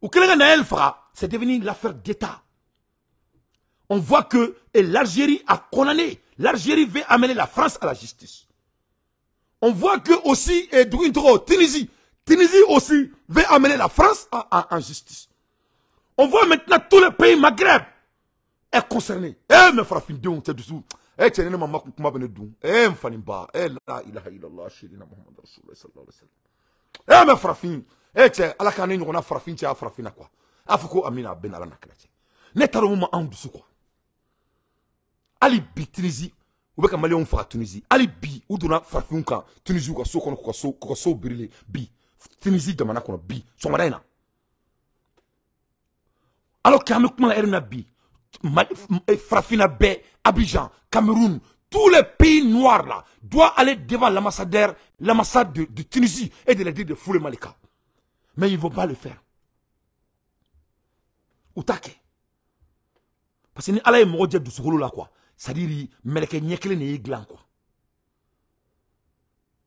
ou que Naël fera, c'est devenu l'affaire d'État. On voit que l'Algérie a condamné, l'Algérie veut amener la France à la justice. On voit que aussi, et Tunisie, Tunisie aussi veut amener la France à, à, justice. On voit maintenant tous les pays maghreb est concerné. Eh, mes frères, de honte, اتن انا ماما كما بندو ام فاني با لا اله الا الله سيدنا محمد رسول الله صلى الله عليه وسلم ام فرافين ات على كان ني غنا فرافين تي فرافين كوا افكو امين ابن على نكرتي نترو ما ان دوسو كوا ali bi tunisie u bɛ ka maliyɛnw faga tunisie hali bi u donna farafinw kan tunisie ka so kɔnɔ k'u ka so k'u ka so birile bi tunisie jamana kɔnɔ bi sɔgɔmada in na alors que an bɛ kuma la ɛri min na bi Frafina Bay, Abidjan, Cameroun, tous les pays noirs là doivent aller devant l'ambassadeur, l'ambassade de, Tunisie et de la dire de fouler Malika. Mais ils ne vont pas le faire. Outake. Parce que Allah est mort de ce là quoi. C'est-à-dire, Meleke Nyekele n'est glan quoi.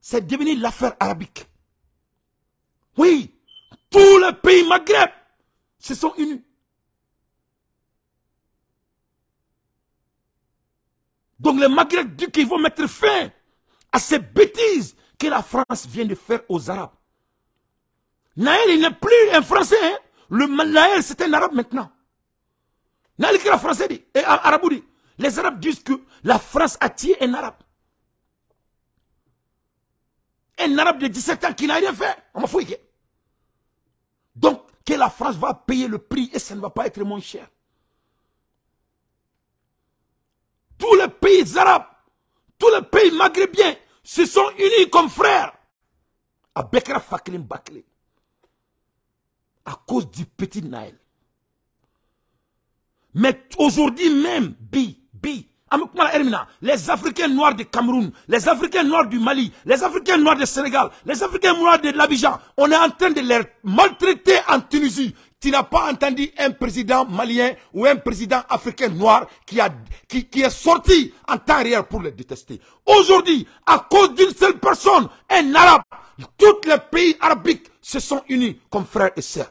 c'est devenu l'affaire arabique. Oui, tous les pays maghreb se sont unis. Donc les Maghreb disent qu'ils vont mettre fin à ces bêtises que la France vient de faire aux Arabes. Naël, il n'est plus un Français. Hein. Le Naël, c'est un Arabe maintenant. Naël, que un Français dit, et Les Arabes disent que la France a tué un Arabe. Un arabe de 17 ans qui n'a rien fait. On m'a fouillé. Donc, que la France va payer le prix et ça ne va pas être moins cher. Tous les pays arabes, tous les pays maghrébiens se sont unis comme frères à Bekra Faklim Bakli à cause du petit Naël. Mais aujourd'hui même, Bi, Bi, les Africains noirs de Cameroun, les Africains noirs du Mali, les Africains noirs de Sénégal, les Africains noirs de l'Abidjan, on est en train de les maltraiter en Tunisie. Tu n'as pas entendu un président malien ou un président africain noir qui, a, qui, qui est sorti en temps arrière pour les détester. Aujourd'hui, à cause d'une seule personne, un arabe, tous les pays arabiques se sont unis comme frères et sœurs.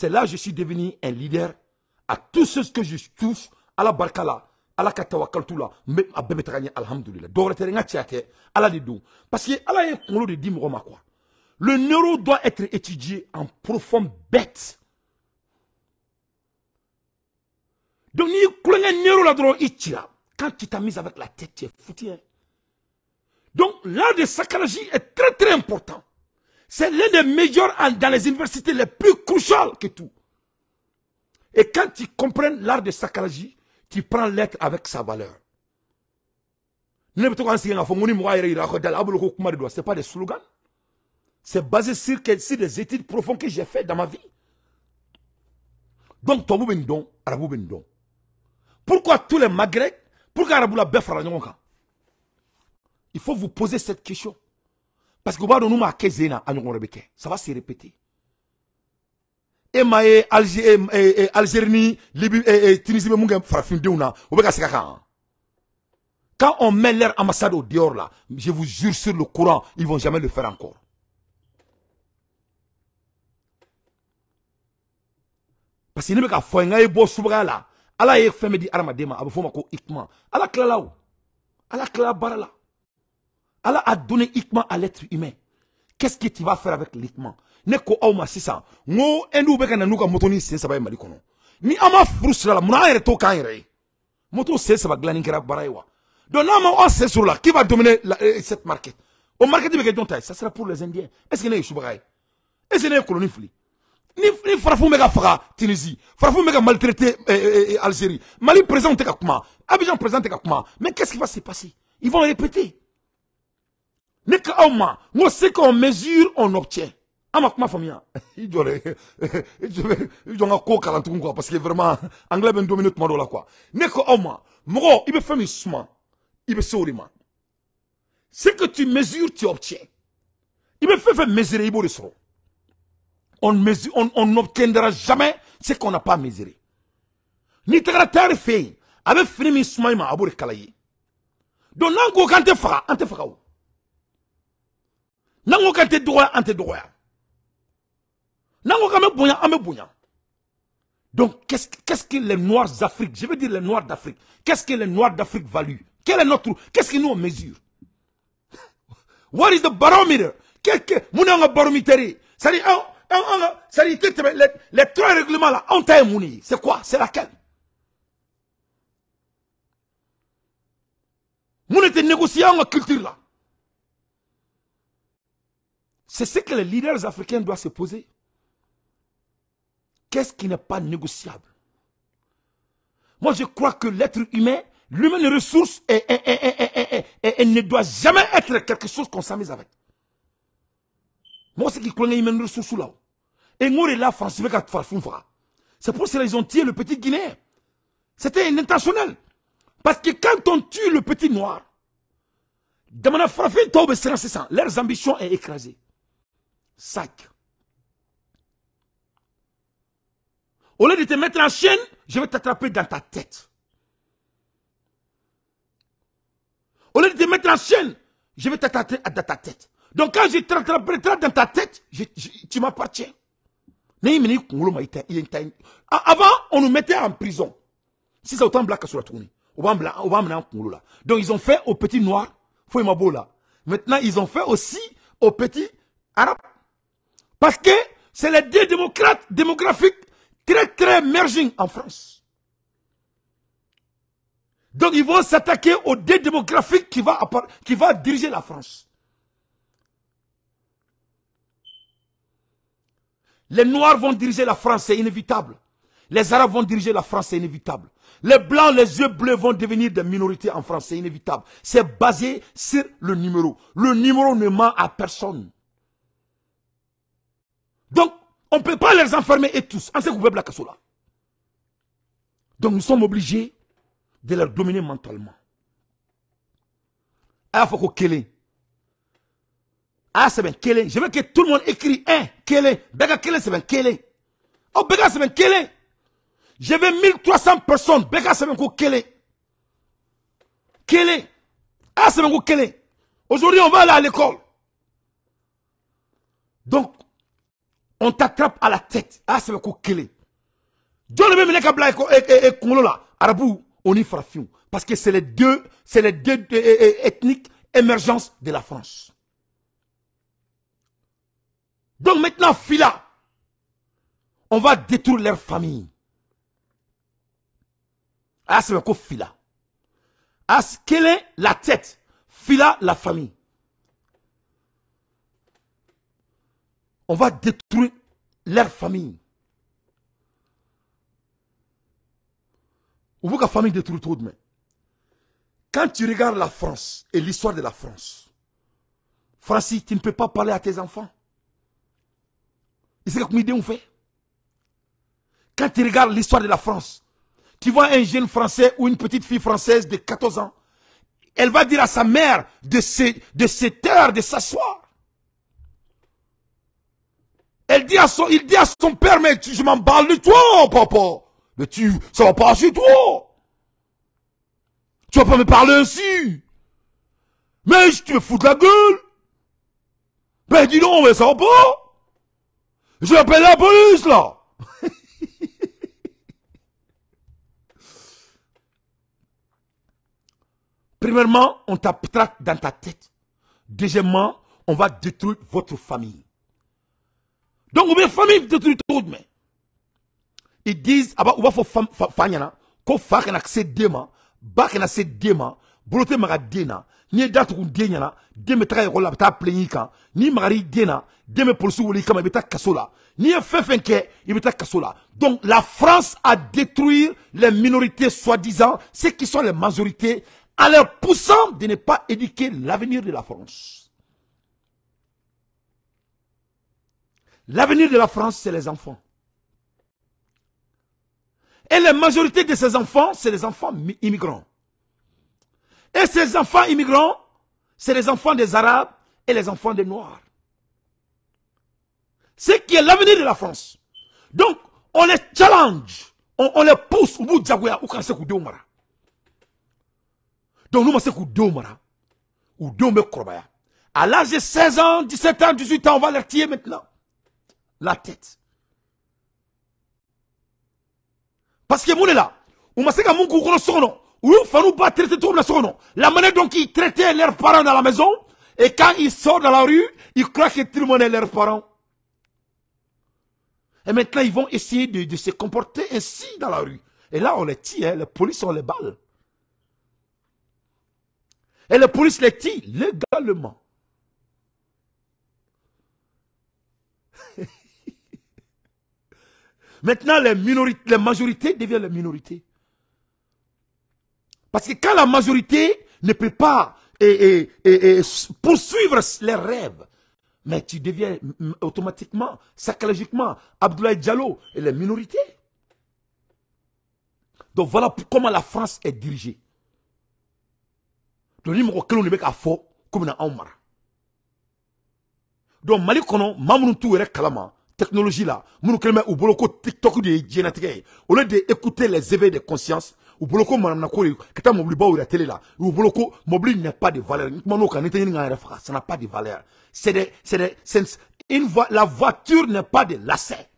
C'est là que je suis devenu un leader à tous ceux que je touche, à la barkala, à la katawakaltoula, à alhamdulillah. alhamdoulilah. à la Parce que de quoi. Le neuro doit être étudié en profonde bête. Donc, ni neuro la Quand tu t'amuses avec la tête, tu es foutu. Hein. Donc, l'art de sacralgie est très très important. C'est l'un des meilleurs dans les universités les plus cruciales que tout. Et quand tu comprends l'art de sacralgie, tu prends l'être avec sa valeur. Ce n'est pas des slogans. C'est basé sur, des études profondes que j'ai faites dans ma vie. Donc, Tobou Bendon, un don. Pourquoi tous les Maghreb, pourquoi Arabou la Il faut vous poser cette question parce que u b'a dɔn n'u m'a kɛ zen na ça va se répéter Emae, m'a algérie ni tunisie bɛ mun kɛ farafindenw na o bɛ ka quand on met leur ambassade au dehors là je vous jure sur le courant ils vont jamais le faire encore parce que ne bɛ ka fɔ n k'a ye bɔ subagaya la ala ye fɛn bɛ di hadamaden ma a bɛ fɔ o ko ala tilala ala tilala Allah a donné uniquement à l'être humain. Qu'est-ce que tu vas faire avec l'ikman Ne ko aw ma ça? ngo endu be kana nuka moto ni ça saba ye Mali kono. Ni ama furu sira la muna yɛrɛ to kan yɛrɛ ye. Moto sen saba dilanin kɛra baara Donc n'a ma aw sur la qui va dominer la, euh, euh, cette market Au market bɛ kɛ jɔn ça sera pour les indiens. Est-ce que ne ye Est-ce que ne colonies koloni ni, ni farafin bɛ ka tunisie Frafou bɛ maltraité euh, algérie mali présente tɛ ka kuma abidjan présente ka kuma mais qu'est ce qui va se passer ils vont répéter ne ka aw ma n qu'on mesure on obtient an ma kuma faamuya i jɔ dɛ i jɔ n ka quoi parce que vraiment anglais ben deux minutes tuma la quoi ne ko aw ma mɔgɔ il me fait min il me sourit ce que tu mesures tu obtiens Il me fait mesurer il me de on mesure on on n'obtiendra jamais ce qu'on n'a pas mesuré n'i tagara taari avec yen fini min suma i ma a kala donc n'an ko k'an tɛ faga Lango ka te droit ante droit. Lango ka me ko ame bɛ Donc qu'est-ce donc qu'est-ce que les noirs d'Afrique je veux dire les noirs d'Afrique qu'est-ce que les noirs d'Afrique valent quel est notre qu'est-ce que nous on mesure what is the barometer quel que mun baromètre c'est les trois règlements là en c'est quoi c'est laquelle Nous de négocier culture là c'est ce que les leaders africains doivent se poser. Qu'est-ce qui n'est pas négociable Moi, je crois que l'être humain, l'humaine ressource, elle ne doit jamais être quelque chose qu'on s'amuse avec. Moi, c'est qui connaît l'humain ressource ressource là. Et nous, là, France, c'est pour cela qu'ils ont tiré le petit Guinéen. C'était intentionnel. Parce que quand on tue le petit noir, Damana c'est leurs ambitions sont écrasées sac. Au lieu de te mettre en chaîne, je vais t'attraper dans ta tête. Au lieu de te mettre en chaîne, je vais t'attraper dans ta tête. Donc quand je t'attraperai dans ta tête, tu m'appartiens. Avant, on nous mettait en prison. Si c'est autant que sur la tournée. Donc ils ont fait aux petits noirs, Maintenant, ils ont fait aussi aux petits arabes. Parce que c'est les deux démocrates démographiques très très merging en France. Donc ils vont s'attaquer aux deux démographique qui va, qui va diriger la France. Les Noirs vont diriger la France, c'est inévitable. Les Arabes vont diriger la France, c'est inévitable. Les Blancs, les yeux bleus vont devenir des minorités en France, c'est inévitable. C'est basé sur le numéro. Le numéro ne ment à personne. Donc, on ne peut pas les enfermer et tous. En ce que là. Donc, nous sommes obligés de les dominer mentalement. Il ah, faut que Ah, c'est bien Je veux que tout le monde écrit un hein, Kélé. Bega est c'est bien Kélé. Oh, Bega, c'est bien Kélé. Je veux 1300 personnes. Bega, c'est bien Kélé. est Ah, c'est bien Kélé. Aujourd'hui, on va aller à l'école. Donc, on t'attrape à la tête a ah, c'est le ko kelen jɔn de bɛ minɛ et, et, et, là, Arabou, On fera parce que c'est les deux c'est les deux euh, euh, euh, ethniques émergences de la France donc maintenant fila on va détruire leur famille Ah c'est le coup fila a ah, est la tête fila la famille on va détruire leur famille. Ou la famille détruit tout de même. Quand tu regardes la France et l'histoire de la France, Francis, tu ne peux pas parler à tes enfants. Et c'est comme idée on fait. Quand tu regardes l'histoire de la France, tu vois un jeune français ou une petite fille française de 14 ans, elle va dire à sa mère de de se taire, de s'asseoir. Elle dit à son, il dit à son père, mais tu, je m'en parle de toi, papa. Mais tu, ça va pas chez toi. Tu vas pas me parler ainsi. Mais je te fous de la gueule. Ben dis non, mais ça va pas. appeler la police, là. Premièrement, on t'abstracte dans ta tête. Deuxièmement, on va détruire votre famille donc u bien famille détruit tout me. ils disent ah bah, u b'a fɔ fa fa fa ɲɛna ko fa kana se den e ma ba n'i ye da tugu den ɲɛna den n'i magar'i den na kama la n'i e donc la France a détruit les minorités soi-disant ceux qui sont les majorités en les poussant de ne pas éduquer l'avenir de la France. L'avenir de la France, c'est les enfants. Et la majorité de ces enfants, c'est les enfants immigrants. Et ces enfants immigrants, c'est les enfants des Arabes et les enfants des Noirs. C'est qui est l'avenir de la France. Donc, on les challenge, on, les pousse au bout de ou quand c'est Donc, nous, c'est Mara, ou Dombe À l'âge de 16 ans, 17 ans, 18 ans, on va les tirer maintenant la tête. Parce que mon là, on m'a qu'à mon courant ou nous battre tout le sonno. La manière dont ils traitaient leurs parents dans la maison, et quand ils sortent dans la rue, ils croient qu'ils tout leurs parents. Et maintenant, ils vont essayer de, se comporter ainsi dans la rue. Et là, on les tire, la hein. les polices, on les balle. Et les polices les tirent légalement. Maintenant, les, minorités, les majorités deviennent les minorités. Parce que quand la majorité ne peut pas poursuivre leurs rêves, mais tu deviens automatiquement, psychologiquement, Abdoulaye Diallo et les minorités. Donc voilà comment la France est dirigée. Donc, il y a comme Donc, Kalama, technologie là, minnu kɛlen bɛ u bolo tiktok de ye au lieu d'écouter de écouter les éveils de conscience u bolo ko manamanako de ka taa mobilibaw yɛrɛ tele la u n'est pas de valeur n kan ni tɛ ɲini ka ça n'a pas de valeur c'est des c'est c'est une vo la voiture n'est pas de l'asset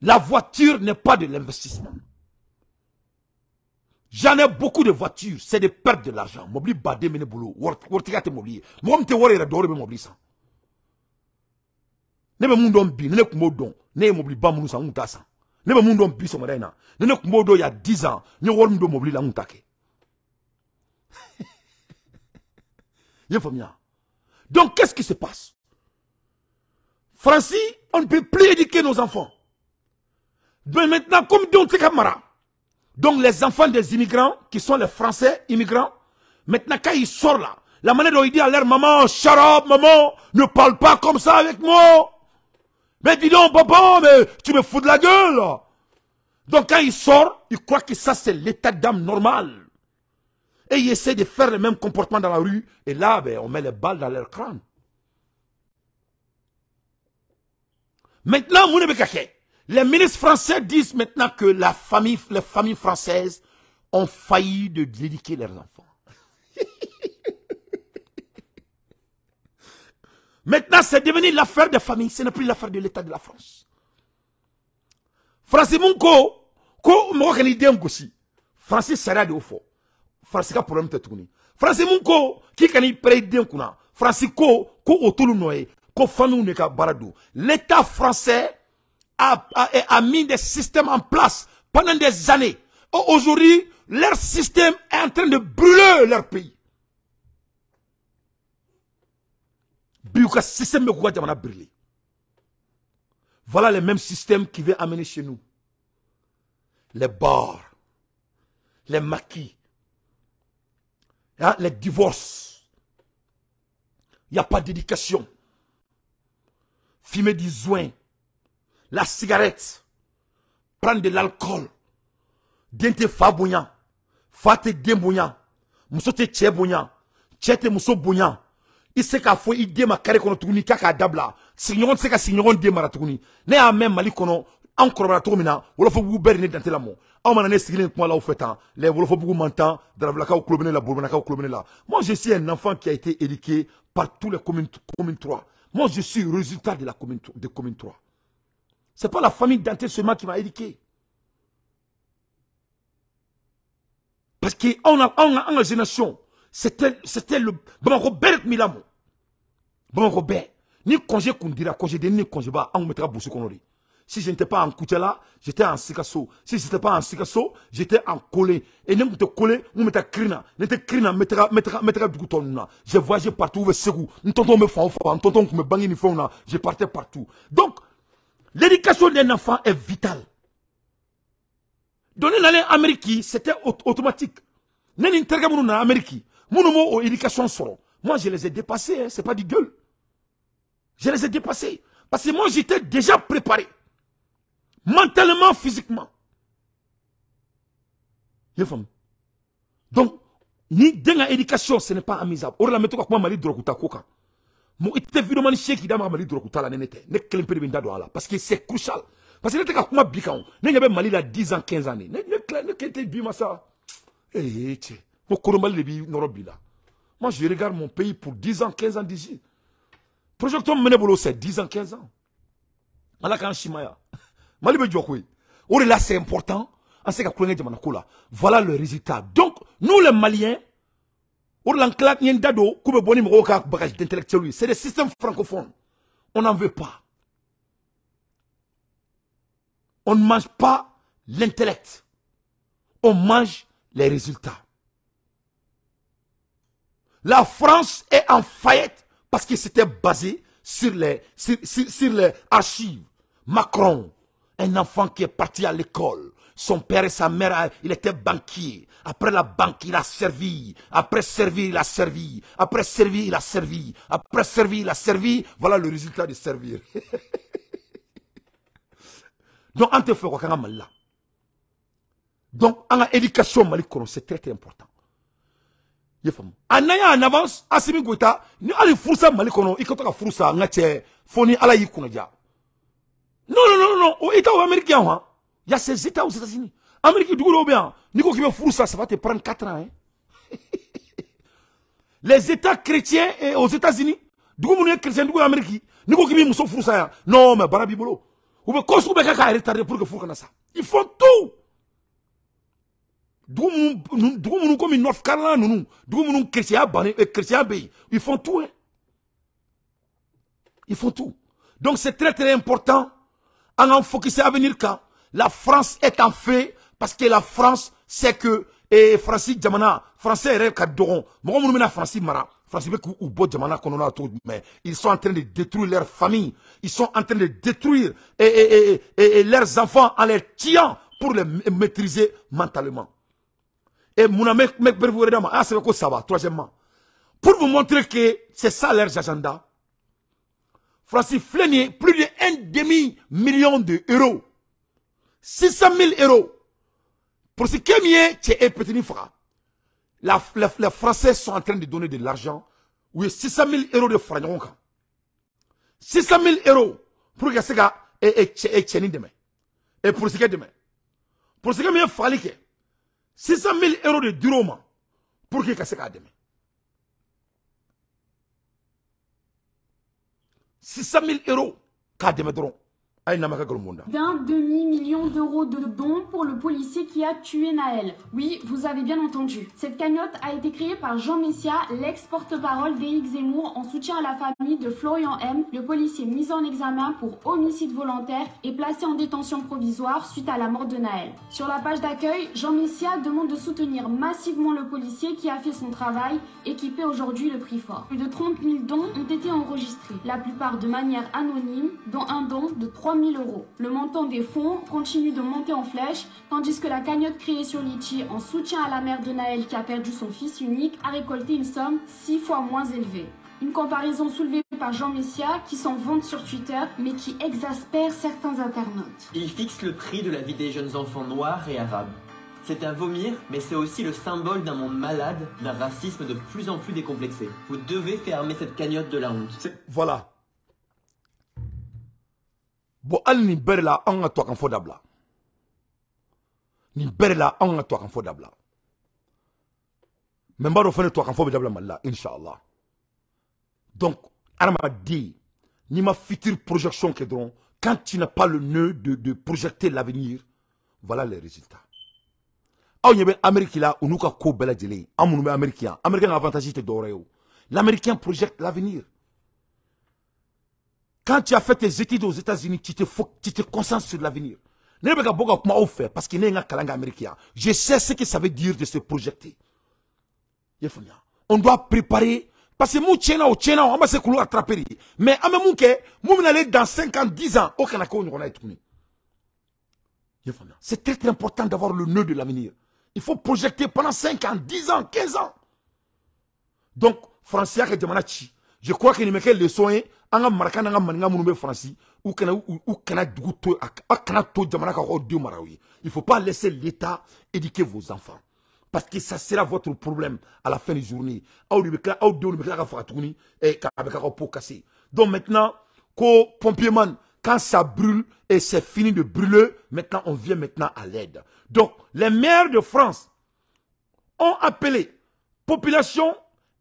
la voiture n'est pas de l'investissement J'en ai beaucoup de voitures, c'est de perdre de l'argent. Mobili badé mené boulot. Wortika te Moi, Mom te wore dore be mobili ça ne y a 10 bi ne tun ne mobli mobiliba minnu san ne bi ans n ye la donc qu'est ce qui se passe Francis on ne peut plus éduquer nos enfants mais maintenant comme dit tɛ donc les enfants des immigrants qui sont les français immigrants maintenant quand ils sortent là la manière dont ils disent à leur maman shut maman ne parle pas comme ça avec moi mais dis donc, papa, tu me fous de la gueule. Donc quand il sort, il croit que ça c'est l'état d'âme normal. Et il essaie de faire le même comportement dans la rue. Et là, ben, on met les balles dans leur crâne. Maintenant, les ministres français disent maintenant que les familles françaises ont failli dédiquer leurs enfants. Maintenant, c'est devenu l'affaire des familles, ce n'est plus l'affaire de l'État de la France. Francis Monko, ko mɔgɔ kana i Francis gosi de problème tɛ tuguni Francis Mungo, qui k'i kana i pɛrɛn Francis, kunna ko ko o ko ka l'état français a, a, a mis des systèmes en place pendant des années aujourd'hui leur système est en train de brûler leur pays bi système de quoi voilà le même système qui veut amener chez nous les bars les maquis hein, les divorces il n'y a pas d'éducation fumer du joint la cigarette prendre de l'alcool dente des fa bonya fa te den des muso tɛ des i se qu'à fois il den ma kare kɔnɔ tuguni d'abla k'a c'est qu'à tɛ se ka né den même tuguni ne y'a mɛn mali kɔnɔ an kɔrɔbaya cogo dans na wolofabugu bɛɛ on m'a donné lamɔ anw mana là au kuma temps hein. les fɛ tan beaucoup wolofabugu man tan darabilakaw au bɛ la boule au bɛ là moi je suis un enfant qui a été éduqué par tous les communes communes trois moi je suis résultat de la commune de commune trois c'est pas la famille d'Anté seulement qui m'a éduqué parce que on a on a une génération c'était c'était le bon Robert de bon Robert ni congé qu'on dira congé de ni congé ba on mettra taga burusi si je n'étais pas en Koutiala j'étais en Sikasso si je n'étais pas en Sikasso j'étais en collé et même te collé on n Krina. N'était Krina, mettra mettra mettra du n bɛ taga partout vers Segu Nous tonton me fan o tentons tonton me bɛ ni fɛnw là. je partais partout donc l'éducation d'un enfant est vitale donner l'aller nalen Amérique c'était automatique n'est ni n terikɛ Amérique mon éducation oh, sort. Moi, je les ai dépassés, hein. c'est pas du gueule. Je les ai dépassés. Parce que moi, j'étais déjà préparé. Mentalement, physiquement. Donc, ni denga éducation, ce n'est pas amusable. Or, la méthode, quoi, mali drokuta koka. Mon était vidéo mani chèque, idama mali drokuta la nenete. Ne klempe de bindado ala. Parce que c'est crucial. Parce que n'était qu'à kuma bikaon. Ne y'avait mali là 10 ans, 15 années. Ne klempe de bima ça. Eh, eh, Ko b'i nɔrɔ Moi, je regarde mon pays pour 10 ans, 15 ans d'ici. Projecteur boulot, c'est 10 ans, 15 ans. Ala kan Shimaya. Mali be jɔ là, c'est important. An se ka kulonkɛ jamana Voilà le résultat. Donc, nous les Maliens, ou l'enclaque la n kila n ye bagage d'intellectuel C'est le système francophone. On n'en veut pas. On ne mange pas l'intellect. On mange les résultats. La France est en faillite parce qu'il s'était basé sur les, les archives. Macron, un enfant qui est parti à l'école. Son père et sa mère, il était banquier. Après la banque, il a servi. Après servir, il a servi. Après servir, il a servi. Après servir, il a servi. Voilà le résultat de servir. Donc, en te fait, Donc, en éducation, c'est très, très important yefam anaya en a asimi gota ni hali fursa Malikono, kɔnɔ fursa ka foni ala ja non non non non o état o hein. y a ces états aux états-unis amérique dugu Bien. bɛ yan n'i ça va te prendre 4 ans hein les états chrétiens et aux états-unis dugu minnu chrétien dugu ye niko kibe muso fursa hein. non mais Barabibolo. Ou bolo u bɛ kɔsugu pour que furu na sa ils font tout dugu nous, dugu minnu north carolina nous dugu minnu chrétien bannen eh, chrétien ils font tout hein. ils font tout donc c'est très très important en k'an à venir quand la France est en fait parce que la France c'est que et eh, Francis jamana français yɛrɛ ka dɔgɔn mɔgɔ minnu bɛna Francis mara ou bɛ Djamana qu'on en a to mais ils sont en train de détruire leur famille ils sont en train de détruire et, eh, et, et, et, leurs enfants en les tuant pour les maîtriser mentalement et mon ami, ah, c'est quoi ça va, troisièmement. Pour vous montrer que c'est ça leur agenda, Francis mec, plus de 1 demi-million d'euros. 600 000 euros. Pour ce qui est mieux, c'est petit les Français sont en train de donner de l'argent. Oui, 600 000 euros de francs. 600 000 euros pour que ce gars et demain. Et pour ce qui demain. Pour ce qui est mec, mec 600 000 euros de Duroma pour qui c'est se demain. 600 000 euros k'a de d'un demi-million d'euros de dons pour le policier qui a tué Naël. Oui, vous avez bien entendu. Cette cagnotte a été créée par Jean Messia, l'ex-porte-parole d'Éric Zemmour, en soutien à la famille de Florian M, le policier mis en examen pour homicide volontaire et placé en détention provisoire suite à la mort de Naël. Sur la page d'accueil, Jean Messia demande de soutenir massivement le policier qui a fait son travail et qui paie aujourd'hui le prix fort. Plus de 30 000 dons ont été enregistrés, la plupart de manière anonyme, dont un don de 3 le montant des fonds continue de monter en flèche, tandis que la cagnotte créée sur Litchi en soutien à la mère de Naël qui a perdu son fils unique a récolté une somme 6 fois moins élevée. Une comparaison soulevée par Jean Messia qui s'en vante sur Twitter mais qui exaspère certains internautes. Il fixe le prix de la vie des jeunes enfants noirs et arabes. C'est un vomir, mais c'est aussi le symbole d'un monde malade, d'un racisme de plus en plus décomplexé. Vous devez fermer cette cagnotte de la honte. Voilà, bo Al ni berla de la to kan fodabla ni berla la to kan fodabla même mɛ kan fodabla inshallah donc n'i ma future projection que dron quand tu n'as pas le nœud de, de projeter l'avenir voilà les résultats aw ɲɛ bɛ amérique la onuka ko bɛɛ lajɛlen an minnu amérique américain avantage l'américain projette l'avenir quand tu as fait tes études aux États-Unis, tu te, tu te concentres sur l'avenir. Parce qu'il n'est calanga américain. Je sais ce que ça veut dire de se projeter. On doit préparer. Parce que mon tu ou on va se couler attraper. Mais à même que, nous aller dans 5 ans, 10 ans, au Canada, on va être. C'est très très important d'avoir le nœud de l'avenir. Il faut projeter pendant 5 ans, 10 ans, 15 ans. Donc, Français, je crois que nous avons le soin. Il ne il faut pas laisser l'état éduquer vos enfants parce que ça sera votre problème à la fin des journées. donc maintenant quand ça brûle et c'est fini de brûler maintenant on vient maintenant à l'aide donc les maires de France ont appelé population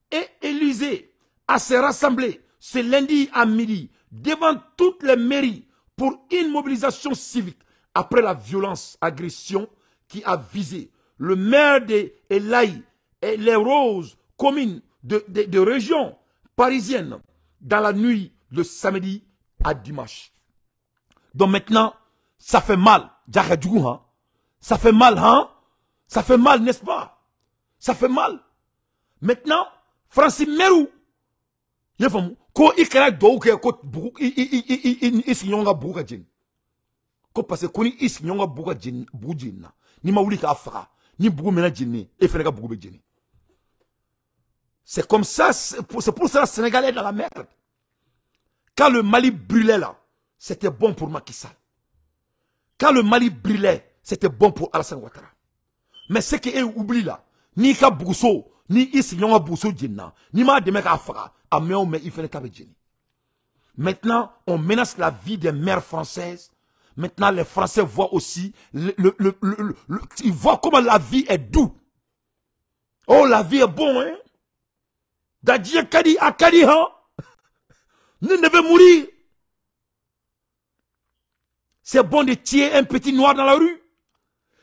et Élysée à se rassembler c'est lundi à midi, devant toutes les mairies, pour une mobilisation civique après la violence, agression qui a visé le maire de Elaï et les roses communes de, régions parisiennes dans la nuit de samedi à dimanche. Donc maintenant, ça fait mal. Hein. Ça fait mal, hein? Ça fait mal, n'est-ce pas? Ça fait mal. Maintenant, Francis Merou, I y'a ko i kɛra ko bugu i nyonga buka i ko parce que ko ni i sigiɲɔgɔn ka bugu ka n'i ma k'a afra, ni bugu mɛnna jeninen e fere ka c'est comme ça c'est pour, que ça Sénégalais dans la merde quand le Mali brûlait là c'était bon pour Macky Sall quand le Mali brûlait c'était bon pour Alassane Ouattara mais ce qui est oublié, là n'i les ni i sigiɲɔgɔn ka buguso n'i m'a dɛmɛ à mais il fait Maintenant, on menace la vie des mères françaises. Maintenant, les Français voient aussi, ils voient comment la vie est doux. Oh, la vie est bon, hein? Dadje Kadi Akadi, hein? Nous devons mourir. C'est bon de tirer un petit noir dans la rue.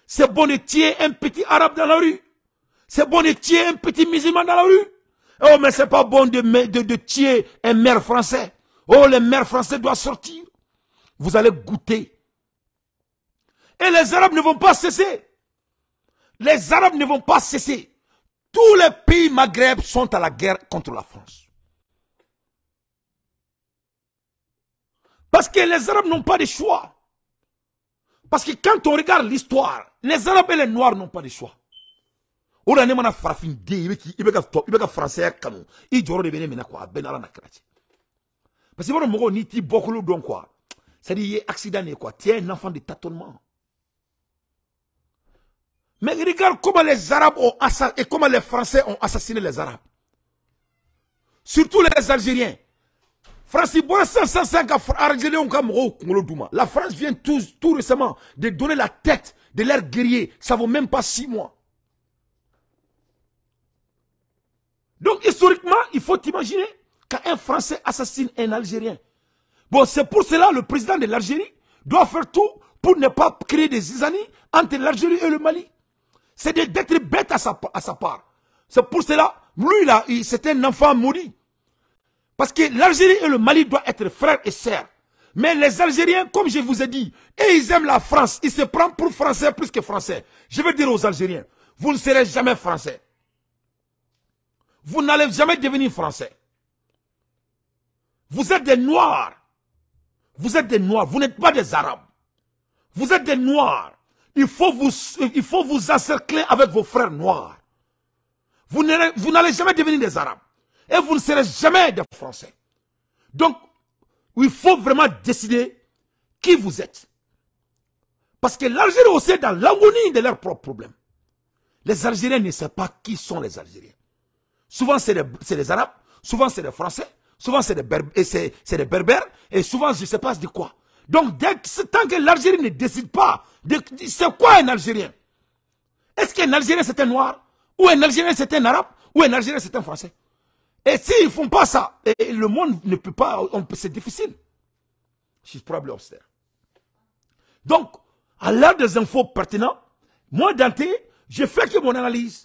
C'est bon de tirer un petit arabe dans la rue. C'est bon de tuer un petit musulman dans la rue. Oh, mais c'est pas bon de, de, de tuer un maire français. Oh, le maire français doit sortir. Vous allez goûter. Et les Arabes ne vont pas cesser. Les Arabes ne vont pas cesser. Tous les pays maghreb sont à la guerre contre la France. Parce que les Arabes n'ont pas de choix. Parce que quand on regarde l'histoire, les Arabes et les Noirs n'ont pas de choix. On la ne mana farafin ils i k'i Français ka i bɛ de bene mena kwa quoi a na parce que i b'a n'i t'i c'est dire accident quoi un enfant de tâtonnement mais regarde comment les arabes ont assassiné et comment les français ont assassiné les arabes surtout les algériens Francis Bois sisan algériens ka mɔgɔw kunkolo la France vient tout tout récemment de donner la tête de leurs guerrier. ça vaut même pas six mois Donc historiquement, il faut imaginer qu'un Français assassine un Algérien. Bon, c'est pour cela que le président de l'Algérie doit faire tout pour ne pas créer des zizanies entre l'Algérie et le Mali. C'est d'être bête à sa, part. C'est pour cela, lui là, c'est un enfant maudit. Parce que l'Algérie et le Mali doivent être frères et sœurs. Mais les Algériens, comme je vous ai dit, et ils aiment la France, ils se prennent pour français plus que français. Je veux dire aux Algériens, vous ne serez jamais français. Vous n'allez jamais devenir français. Vous êtes des noirs. Vous êtes des noirs. Vous n'êtes pas des arabes. Vous êtes des noirs. Il faut vous, il faut vous encercler avec vos frères noirs. Vous n'allez jamais devenir des arabes. Et vous ne serez jamais des français. Donc, il faut vraiment décider qui vous êtes. Parce que l'Algérie aussi est dans l'agonie de leurs propres problèmes. Les Algériens ne savent pas qui sont les Algériens. Souvent, c'est des, Arabes, souvent, c'est des Français, souvent, c'est des, Berbères, et souvent, je ne sais pas de quoi. Donc, tant que l'Algérie ne décide pas, c'est quoi un Algérien Est-ce qu'un Algérien, c'est un Noir Ou un Algérien, c'est un Arabe Ou un Algérien, c'est un Français Et s'ils ne font pas ça, et le monde ne peut pas, c'est difficile. Je suis probablement austère. Donc, à l'heure des infos pertinentes, moi, Dante, je fais que mon analyse.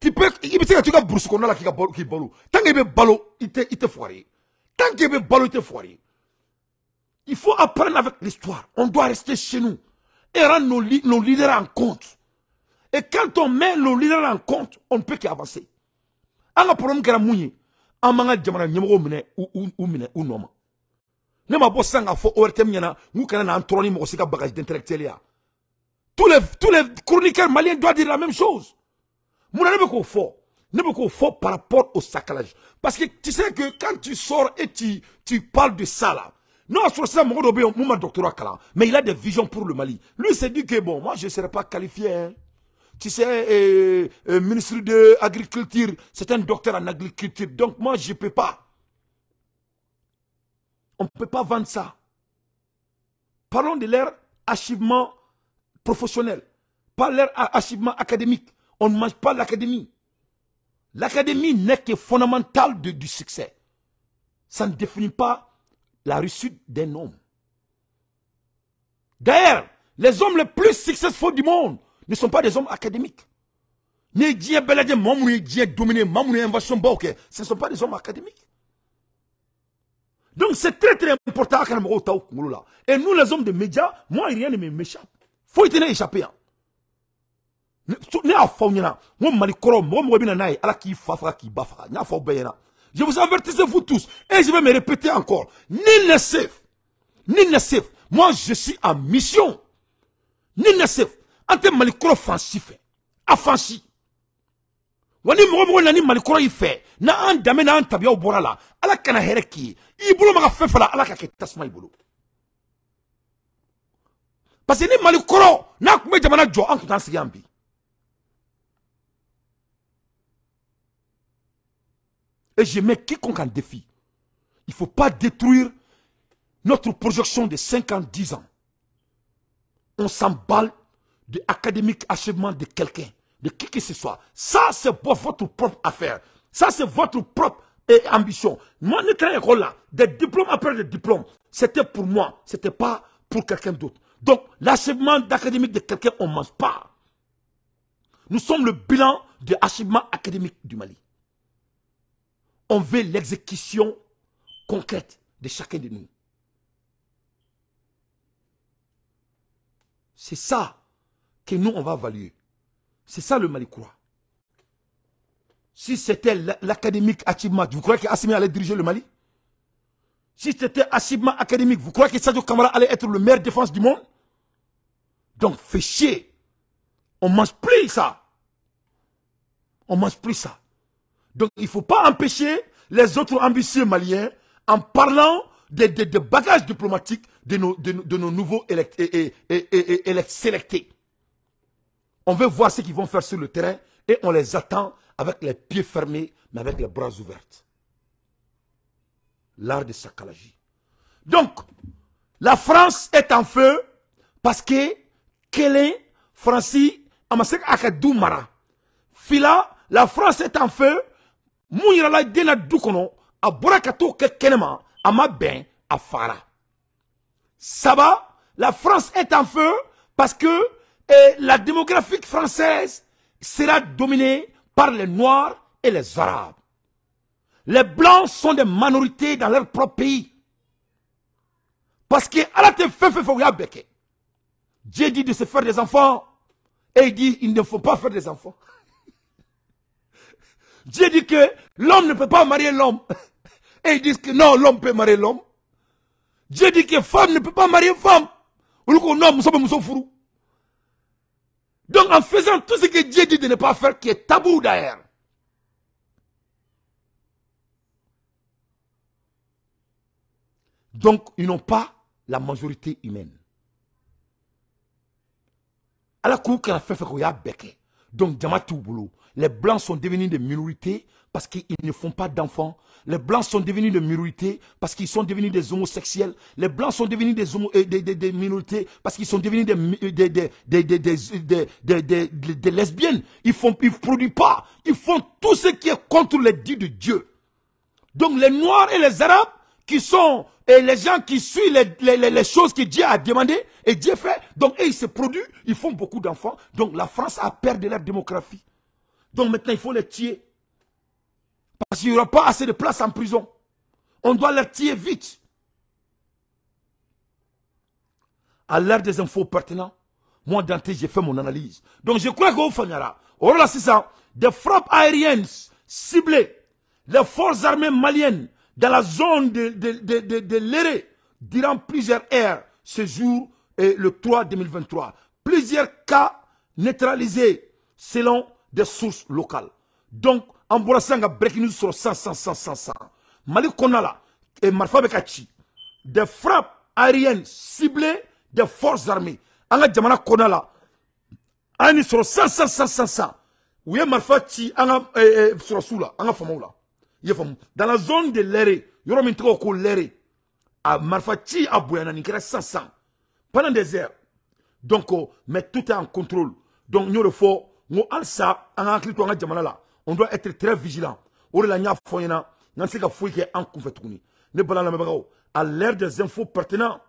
tu peux Il bɛ a ka to qui ka burusi a la k'i ka balo k'i balo tant que i balou balo i tɛ te tɛ tant il faut apprendre avec l'histoire on doit rester chez nous et rendre nos, nos leaders en compte et quand on met nos leaders en compte on ne peut qu'avancer an ka problème kɛra mun ye an b'an ka jamana ɲɛmɔgɔw ou ou un u minɛ u nɔ ne ma bɔ sisan k'a fɔ ORTM ɲɛna n'u kana un tɔɔrɔ ni mɔgɔ si bagage d'intellectuel tous les tous les chroniqueurs maliens doivent dire la même chose Mouna, ne fort. Ne beaucoup fort par rapport au sacralage Parce que tu sais que quand tu sors et tu, tu parles de ça là, non, sur ça, mon mais il a des visions pour le Mali. Lui s'est dit que bon, moi je ne serai pas qualifié. Hein. Tu sais, euh, euh, ministre de l'Agriculture, c'est un docteur en agriculture, donc moi je ne peux pas. On ne peut pas vendre ça. Parlons de leur Achievement professionnel, pas leur achievement académique. On ne mange pas l'académie. L'académie n'est que fondamentale du succès. Ça ne définit pas la réussite d'un homme. D'ailleurs, les hommes les plus successful du monde ne sont pas des hommes académiques. Ne dominé ce ne sont pas des hommes académiques. Donc c'est très très important Et nous les hommes de médias, moi rien ne m'échappe. Faut y hein ne mo ala k'i fa fa k'i bafa. je vous avertis, vous tous et je vais me répéter encore ni ne sef ni ne sef moi je suis en mission ni ne sef Ante tɛ mali kɔrɔ fan a fan si ni mɔgɔ mɔgɔ Na na an na y'i fɛ n'an ala kana heraki. i ala ka parce que ni malikoro. n'a tun jamana jo an tun t'an Et je mets quiconque en défi. Il ne faut pas détruire notre projection de 5 ans, 10 ans. On s'emballe de l'académique achèvement de quelqu'un, de qui que ce soit. Ça, c'est votre propre affaire. Ça, c'est votre propre ambition. Moi, un école là, des diplômes après des diplômes, c'était pour moi, c'était pas pour quelqu'un d'autre. Donc, l'achèvement d'académique de quelqu'un, on ne mange pas. Nous sommes le bilan de l'achèvement académique du Mali. On veut l'exécution concrète de chacun de nous. C'est ça que nous, on va valuer. C'est ça le croit. Si c'était l'académique Achibma, vous croyez qu'Assimi allait diriger le Mali Si c'était Achibma académique, vous croyez que Sadio Kamara allait être le meilleur défense du monde Donc, fais chier. On mange plus ça. On mange plus ça. Donc il ne faut pas empêcher les autres ambitieux maliens en parlant des, bagages diplomatiques de nos, de, nos nouveaux électeurs et, sélectés. On veut voir ce qu'ils vont faire sur le terrain et on les attend avec les pieds fermés, mais avec les bras ouverts. L'art de saccalagie. Donc, la France est en feu parce que Kélé, Francis, Amasek Akadou Mara. Fila, la France est en feu ça la a saba la France est en feu parce que eh, la démographie française sera dominée par les Noirs et les Arabes. Les Blancs sont des minorités dans leur propre pays. Parce que Allah fait, Dieu dit de se faire des enfants. Et il dit, il ne faut pas faire des enfants. Dieu dit que l'homme ne peut pas marier l'homme. Et ils disent que non, l'homme peut marier l'homme. Dieu dit que femme ne peut pas marier femme. Donc en faisant tout ce que Dieu dit de ne pas faire, qui est tabou d'ailleurs. Donc ils n'ont pas la majorité humaine. Alors qu'on a fait faire donc tout boulot. Les blancs sont devenus des minorités parce qu'ils ne font pas d'enfants. Les blancs sont devenus des minorités parce qu'ils sont devenus des homosexuels. Les blancs sont devenus des, euh, des, minorités parce qu'ils sont devenus des, lesbiennes. Ils ne ils produisent pas. Ils font tout ce qui est contre les dits de Dieu. Donc les Noirs et les Arabes qui sont et les gens qui suivent les, choses que Dieu a demandé et Dieu fait, donc et ils se produisent, ils font beaucoup d'enfants. Donc la France a perdu la démographie. Donc maintenant, il faut les tuer. Parce qu'il n'y aura pas assez de place en prison. On doit les tuer vite. À l'ère des infos pertinentes, moi, Dante, j'ai fait mon analyse. Donc, je crois qu'au Fanyara, au des frappes aériennes ciblées, les forces armées maliennes dans la zone de, de, de, durant plusieurs heures ce jour et le 3 2023. Plusieurs cas neutralisés selon des sources locales. Donc, en breaking news sur 100, 100, 100, 100, 100. Mali Konala et Marfa Bekachi, des frappes aériennes ciblées des forces armées. En la Djamana Konala, en sur 100, 100, 100, 100, Où Oui, Marfa Chi, eh, eh, Sur la sur en la Dans la zone de l'Ere, il y a au cours de à Marfa Chi, à Bouyana, il y 100, Pendant des heures. Donc, oh, mais tout est en contrôle. Donc, il le on doit être très vigilant à l'air des infos pertinents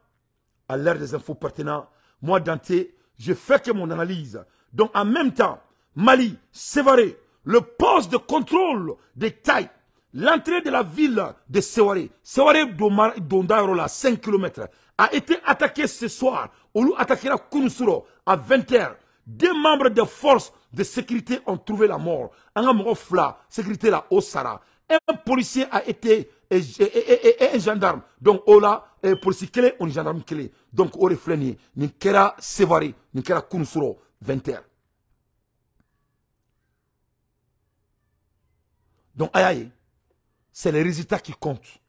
à l'ère des infos pertinents moi Dante je fais que mon analyse donc en même temps Mali Sévaré le poste de contrôle des tailles l'entrée de la ville de Sévaré Sévaré d'ondaro 5 km a été attaqué ce soir attaqué attaquera Kunusuro à 20 h deux membres de force de sécurité ont trouvé la mort. Un fla, sécurité là, au Sara. Un policier a été et, un gendarme. Donc, Ola, oh policier quel est un gendarme quel est. Donc, au refléni, ni kera sevari, ni kera kounsuro, 20 heures. Donc, aïe, c'est les résultats qui comptent.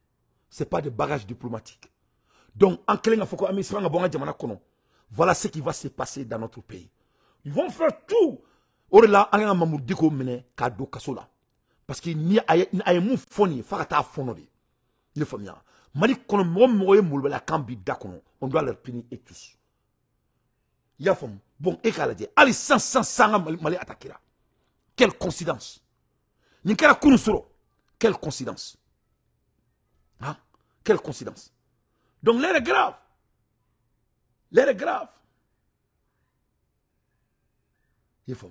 Ce n'est pas des bagages diplomatiques. Donc, en clé, voilà ce qui va se passer dans notre pays. Ils vont faire tout Orela de la a diko parce qu'il n'y a un a ye a fɔ des famia. de on doit leur et tous bon écoutez. Allez, mali quelle coïncidence Ni kara quelle coïncidence Hein quelle coïncidence donc l'air est grave Là, grave Il faut.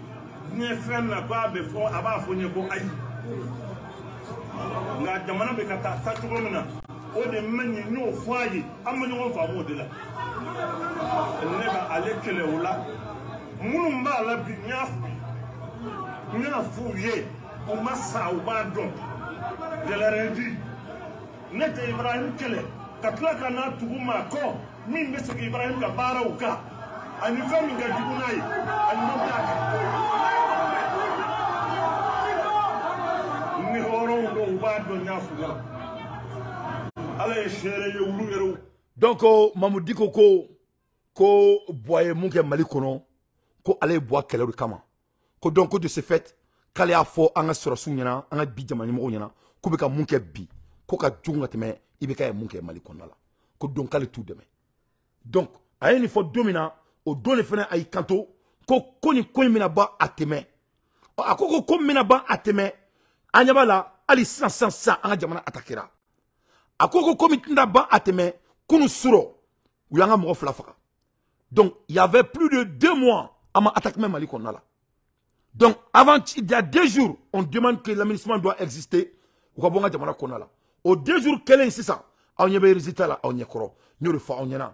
ni ye fɛn mina ko a bɛ fɔ a b'a fɔ n ye ko ayi nka jamana bɛ ka taa taa cogo min na o de mɛ nin n y'o fɔ a ye an bɛ ɲɔgɔn faamu o de la ne ka ale kɛlɛ o la minnu b'a la bi n y'a f'u ye n y'a f'u ye u ma sa u b'a dɔn gɛlɛyɛrɛdi ne tɛ ibrahim kɛlɛ ka tila ka n'a tugu maa kɔ min bɛ segin ibrahim ka baaraw kan. ani fami min ka ani n'a ni hɔrɔnw don u b'a dɔn y'a f'u ala ye ye olu donc oh, mamudi ko ko ko buwa ye mun ko ale ye buwa kɛlɛ ko donc ko de ce fait k'ale y'a fɔ an ka sɔrɔsiw ɲɛna an ka bi jamana ɲɛmɔgɔw ka mun bi ko ka jugu ka ibe ka munke malikono la ko donc k'ale t'u dɛmɛ donc a ye nin fɔ au don le fana a y'i kanto ko ko ko a tɛmɛ a ko ko ko min bɛna a tɛmɛ an la jamana atakera a ko koni ko ateme, tɛna ban a tɛmɛ kunun surɔ u y'an donc il y avait plus de deux mois à ma attaque même qu'on a là. Donc avant il y a deux jours, on demande que l'aménagement doit exister. Ou quoi bon qu'on a là. Au deux jours quel est c'est ça? On y a des résultats là, on y a quoi? Nous le on y a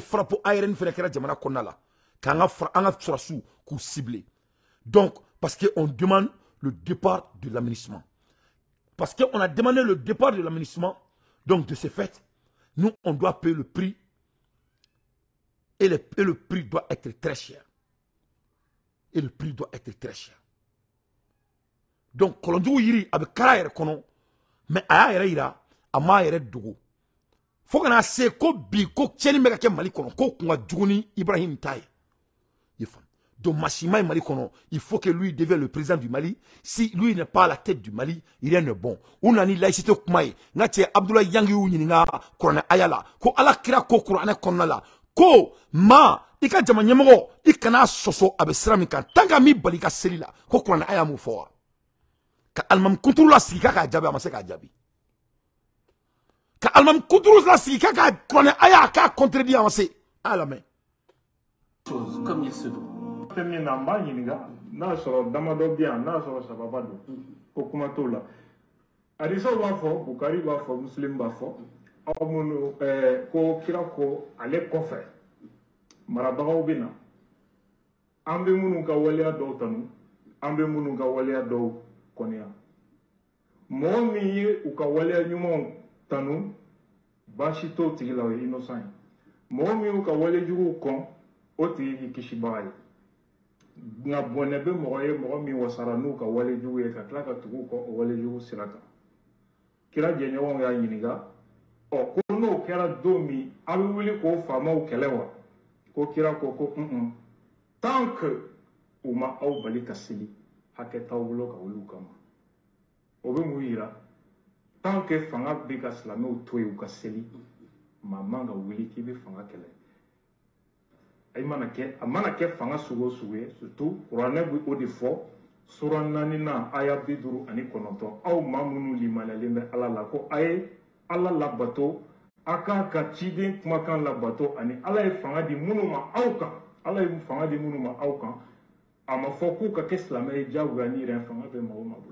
ko au ARN Félix jamana kɔnɔna donc parce que on demande le départ de l'aménissement. parce que on a demandé le départ de l'aménissement. donc de ce fait nous on doit payer le prix et le, prix doit être très cher et le prix doit être très cher donc quand on dit bɛ kara mais a y'a a fo kana se ko bi ko tiɲɛni bɛ ka mali ko ibrahim Tay. Yefam. Do faamu donc mali il faut que lui devienne le président du mali si lui n'est pas à la tête du mali il n'est bon Unani nana ni laïcité kuma ye n yangi y'u ɲininka na Ayala, ko ala kira ko la ko ma ika ka jama ɲɛmɔgɔ ikana kana sɔsɔ kan Tanga m'i balika ko aya fo. ka almam kunturu k'a k'a k'a ka alimami kudurus lasigi k'a ka kone aya k'a contredit avancé a comme il se doit. fɛn na n b'a n'a sɔrɔ damadɔ n'a sɔrɔ sababa don ko kuma t'o la hadisaw b'a fɔ bukari b'a fɔ muslim b'a fɔ aw minnu ko kira ko ale na an bɛ minnu ka tanu ka ye u ka tanu bashito tigi la o ye innocent ye mɔgɔ min y'u ka walejuguw kɔn o tigi y'i kisibaga ye nka bɔnɛ bɛ mɔgɔ ye mɔgɔ min wasara n'u ka walejugu ye ka tila ka tugu u kɔ o walejugu sira kan kira jɛɲɔgɔnw y'a ɲininka ɔ ko n'o kɛra don min a bɛ wuli k'o faamaw kɛlɛ wa ko kira ko ko un tant que u ma aw bali ka seli hakɛ t'aw bolo ka wuli u kama o bɛ mun yira tant que fanga bɛ ka silamɛw to yen u ka seli maa man ka wuli k'i bɛ fanga kɛlɛ i mana kɛ a mana kɛ fanga sugu o sugu ye surtout kuranɛ bɛ o de fɔ sura naaninan aya bi duuru ani kɔnɔntɔn aw maa minnu limaniyalen bɛ ala la ko a ye ala labato a k'a ka ciden kumakan labato ani ala ye fanga di minnu ma aw kan ala ye fanga di minnu ma aw kan a ma fɔ k'u ka kɛ silamɛ ye diyagoya ni yɛrɛ fanga bɛ mɔgɔ ma bolo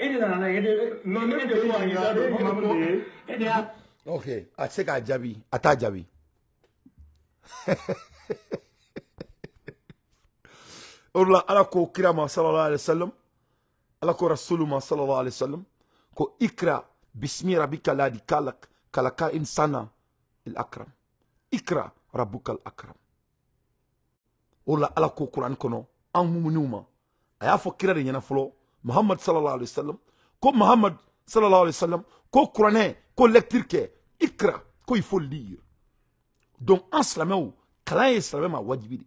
ok a tɛ se k'a jaabi a t'a jaabi o de la ala ko kira ma sallallahu alaihi wasallam ala ko rasulu ma sallallahu alaihi wasallam ko ikra bismi rabbika ladi kalak kalaka insana il akram ikra rabbuka al akram o de la ala ko kuran kɔnɔ an mumuniw ma a y'a fɔ kira de ɲɛna fɔlɔ محمد صلى الله عليه وسلم كو محمد صلى الله عليه وسلم كو قرانه كو لكتير كي اقرا كو يفول لير دون اسلامو كلاي اسلامي ما واجبي دي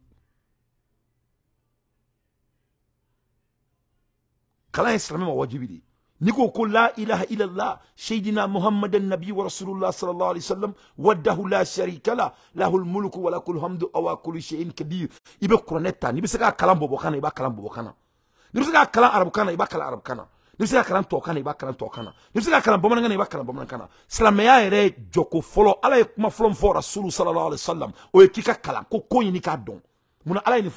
كلاي اسلامي ما واجبي دي نيكو كو لا اله الا الله سيدنا محمد النبي ورسول الله صلى الله عليه وسلم وده لا شريك له له الملك ولك الحمد او كل شيء كبير يبقى قرانه تاني بسكا كلام بوبو خانه يبقى كلام بوبو خانه Nous bɛ se ka kalan arabukan na i b'a kalan arabukan na n'i bɛ se ka kalan tubabukan na i b'a kalan tubabukan na n'i bɛ se ka kalan bamanankan na i b'a kalan bamanankan na silamɛya yɛrɛ jɔko fɔlɔ ala ye kuma fɔlɔ sallallahu alaihi wa sallam o ye k'i ka kalan ko k'a dɔn munna ala ye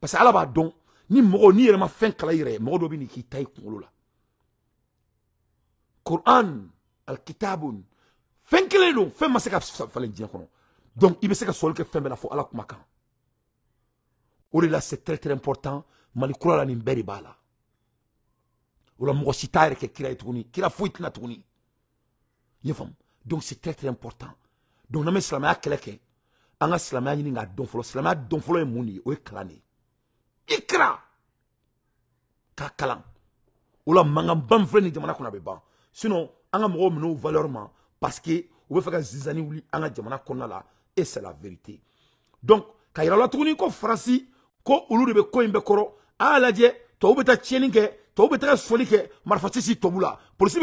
parce que ala b'a don. ni mɔgɔ n'i yɛrɛ ma fɛn kalan i yɛrɛ ye mɔgɔ k'i ta i kunkolo la kuran alikitabun fɛn kelen don ma se falen donc i bɛ se ka sɔli kɛ fɛn la fo ala kuma kan o c'est très très important Mani la ni bɛɛ bala b'a la ola mɔgɔ kira ye kira foyi donc c'est très très important donc n'a bɛ silamɛya kɛlɛ Anga e e an e ka silamɛya ɲini k'a dɔn fɔlɔ silamɛya dɔn fɔlɔ ye o k'a kalan la bam min jamana sinon anga ka mɔgɔw parce que ou bɛ faire zizani wuli an ka jamana la et c'est la vérité donc ka la tuni ko faransi ko olu de Koimbe ko a lajɛ tɔw bɛ taa tiɲɛni kɛ tɔw bɛ taga sɔli kɛ marifa si tɔbu la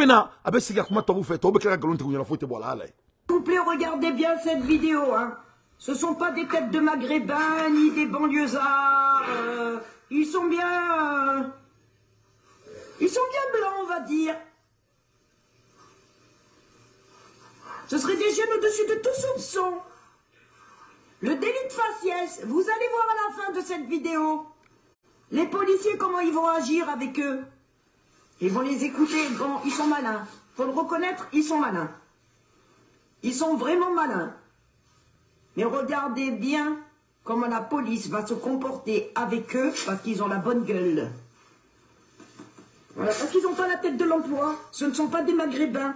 na a la s'il vous plaît regardez bien cette vidéo hein. ce sont pas des têtes de maghrébins ni des banlieusards euh. ils sont bien euh. ils sont bien blancs on va dire. Ce serait des jeunes au-dessus de tout soupçon. Le délit de faciès, vous allez voir à la fin de cette vidéo. Les policiers, comment ils vont agir avec eux Ils vont les écouter, bon, ils sont malins. Il faut le reconnaître, ils sont malins. Ils sont vraiment malins. Mais regardez bien comment la police va se comporter avec eux parce qu'ils ont la bonne gueule. Voilà, parce qu'ils n'ont pas la tête de l'emploi. Ce ne sont pas des maghrébins.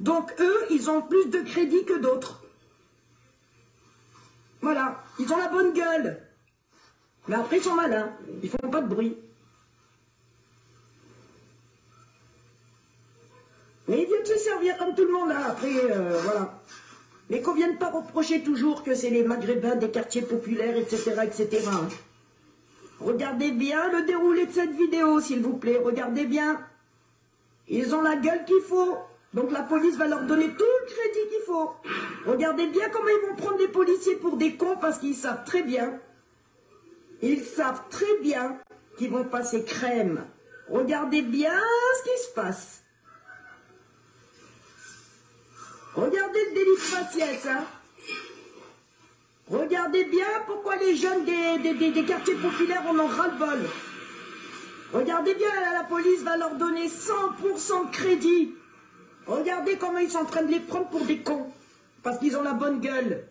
Donc eux, ils ont plus de crédit que d'autres. Voilà, ils ont la bonne gueule. Mais après, ils sont malins. Ils font pas de bruit. Mais ils viennent se servir comme tout le monde, là, hein, après, euh, voilà. Mais qu'on vienne pas reprocher toujours que c'est les maghrébins des quartiers populaires, etc., etc. Hein. Regardez bien le déroulé de cette vidéo, s'il vous plaît, regardez bien. Ils ont la gueule qu'il faut, donc la police va leur donner tout le crédit qu'il faut. Regardez bien comment ils vont prendre des policiers pour des cons, parce qu'ils savent très bien ils savent très bien qu'ils vont passer crème. Regardez bien ce qui se passe. Regardez le délit de faciès, hein. Regardez bien pourquoi les jeunes des, des, quartiers populaires on en ras-le-bol. Regardez bien, là, la police va leur donner 100% de crédit. Regardez comment ils sont en train de les prendre pour des cons. Parce qu'ils ont la bonne gueule.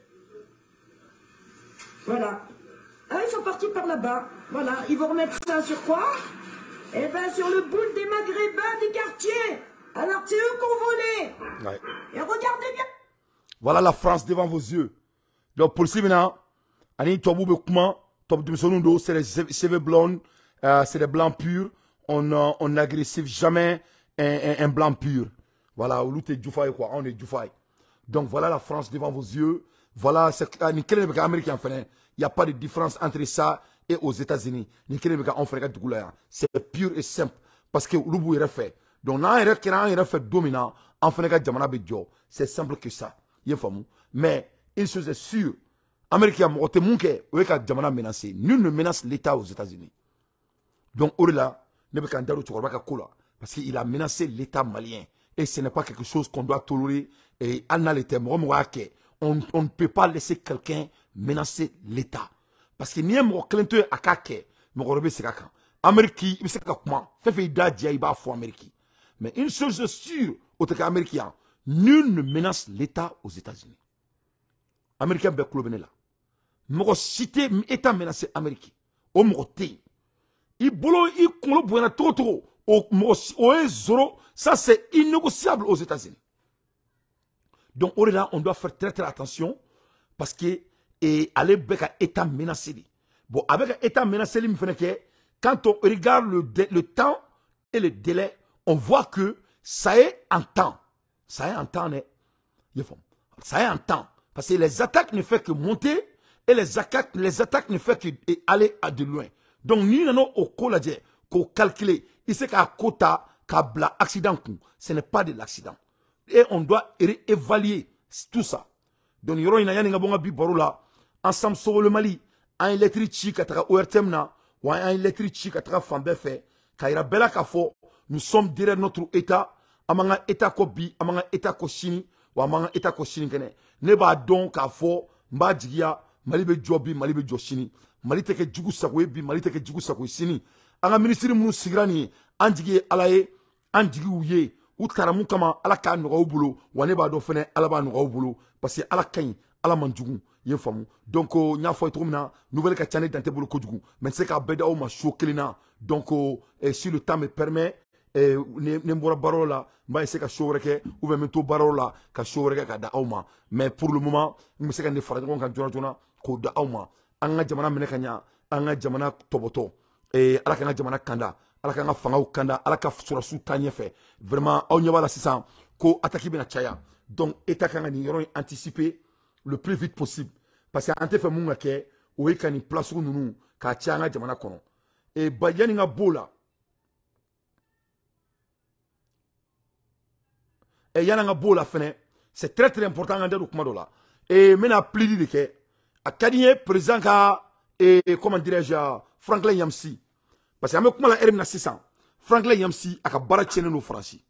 Voilà. Ah, ils sont partis par là-bas. Voilà, ils vont remettre ça sur quoi Eh bien, sur le boule des Maghrébins du quartier. Alors, c'est eux qu'on volait. Ouais. Et regardez bien. Voilà la France devant vos yeux. Donc, pour le maintenant, Toi comment, Top c'est les cheveux blonds, euh, c'est les blancs purs. On euh, jamais un, blanc pur. Voilà, quoi. On est Djoufaï. Donc, voilà la France devant vos yeux. Voilà, ah, nin kelen de bɛ kɛ Amérique yan Il n'y a pas de différence entre ça et aux États-Unis. Nin kelen de bɛ kɛ C'est pur et simple parce que olu est refait. Donc n'an yɛrɛ kɛra an yɛrɛ fɛ don min na, an fɛnɛ C'est simple que ça. I Mais une chose est sûre, Amérique yan mɔgɔ jamana menacer. Nul ne menace l'État aux États-Unis. Donc au de la ne bɛ ka n da don parce qu'il a menacé l'État malien et ce n'est pas quelque chose qu'on doit tolérer et Anna le tɛ mɔgɔ mɔgɔ on, on ne peut pas laisser quelqu'un menacer l'État. Parce que ni un mot kelen à yen a k'a kɛ mɔgɔ wɛrɛ bɛ amérique i bɛ se ka kuma da diya i b'a fɔ amérique mais une chose est sûre au tɛ kɛ hein, nul ne menace l'état aux états-unis américain ben tulo bɛ là, la cité état menacé amérique o mɔgɔ tɛ yen i bolo i kunkolo trop au o cogo o ça c'est innégociable aux états-unis donc, au on doit faire très très attention parce que et aller avec un état menacé. Bon, avec un état menacé, quand on regarde le, temps et le délai, on voit que ça est en temps. Ça est en temps, hein. ça est en temps. Parce que les attaques ne font que monter et les attaques, les attaques ne font que aller à de loin. Donc, nous n'avons qu'au calculer. Il sait qu'à quota, qu'à accident, ce n'est pas de l'accident et on doit évaluer tout ça donc il y a yanni bi mali un électrique lɛtiri ci ka taga ortm na wa a été lɛtiri ci ka taga fan nous sommes derrière notre état an état Kobi, bi an état kɔ sini wa amanga état kɔ sini kɛnɛ ne b'a dɔn k'a fɔ n b'a jigiya mali bɛ jɔ mali bɛ jɔ sini mali tɛ kɛ jugu bi mali sini u tara mun kama ala k'a nɔgɔyaw bolo wa ne b'a dɔn fɛnɛ ala b'a nɔgɔyaw bolo parce que ala ka ɲi ala man jugu ye faamu donc euh, n y'a fɔ ye cogo min na nouvelle ka ca ne dantɛ bolo kojugu mɛ n tɛ se k'a bɛɛ da aw ma so kelen na donc eh, si le temps me permet eh, ni n bɔra baaraw la n b'a essayer ka so wɛrɛ kɛ ou bien n bɛ to baaraw la ka so wɛrɛ kɛ k'a da aw ma mais pour le moment n bɛ se ka nin fara ɲɔgɔn kan joona joona k'o da aw ma an ka jamana minɛ ka ɲa an ka jamana tɔbɔtɔ eh, ala k'an ka jamana kanda ala k'an ka fangaw kanda ala ka vraiment aw ɲɛ b'a ko ataki donc et kan ka anticiper le plus vite possible parce que an tɛ fɛ mun ka kɛ o place k'a jamana kɔnɔ e ba yani ka b'o la c'est très très important an ka da de kuma dɔ la e de kɛ a ka président ka comment je Franklin Yamsi parce que an bɛ la ɛri na sisan franklin yamsi a ka baara tiɲɛnen Francie.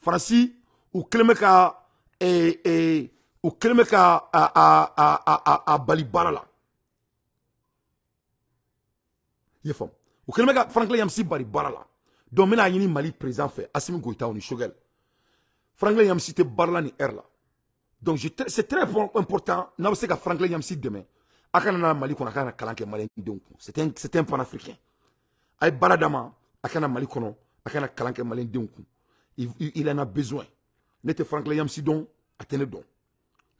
Francie ou Klemeka ou e, e, Klemeka a a a a bali Barala. la i ye faamu yamsi bali Barala. la donc n bɛna mali présent fait. asimi goyitaw ni shogɛl franklin yamsi te barla ni erla. donc c'est très important n'a bɛ que franklin yamsi demain, a na mali qu'on a kana Mali. Donc c'est c'est un panafricain a ye akana malikono, akana kalanke kana mali il en a besoin ne tɛ franklin yamsi dɔn a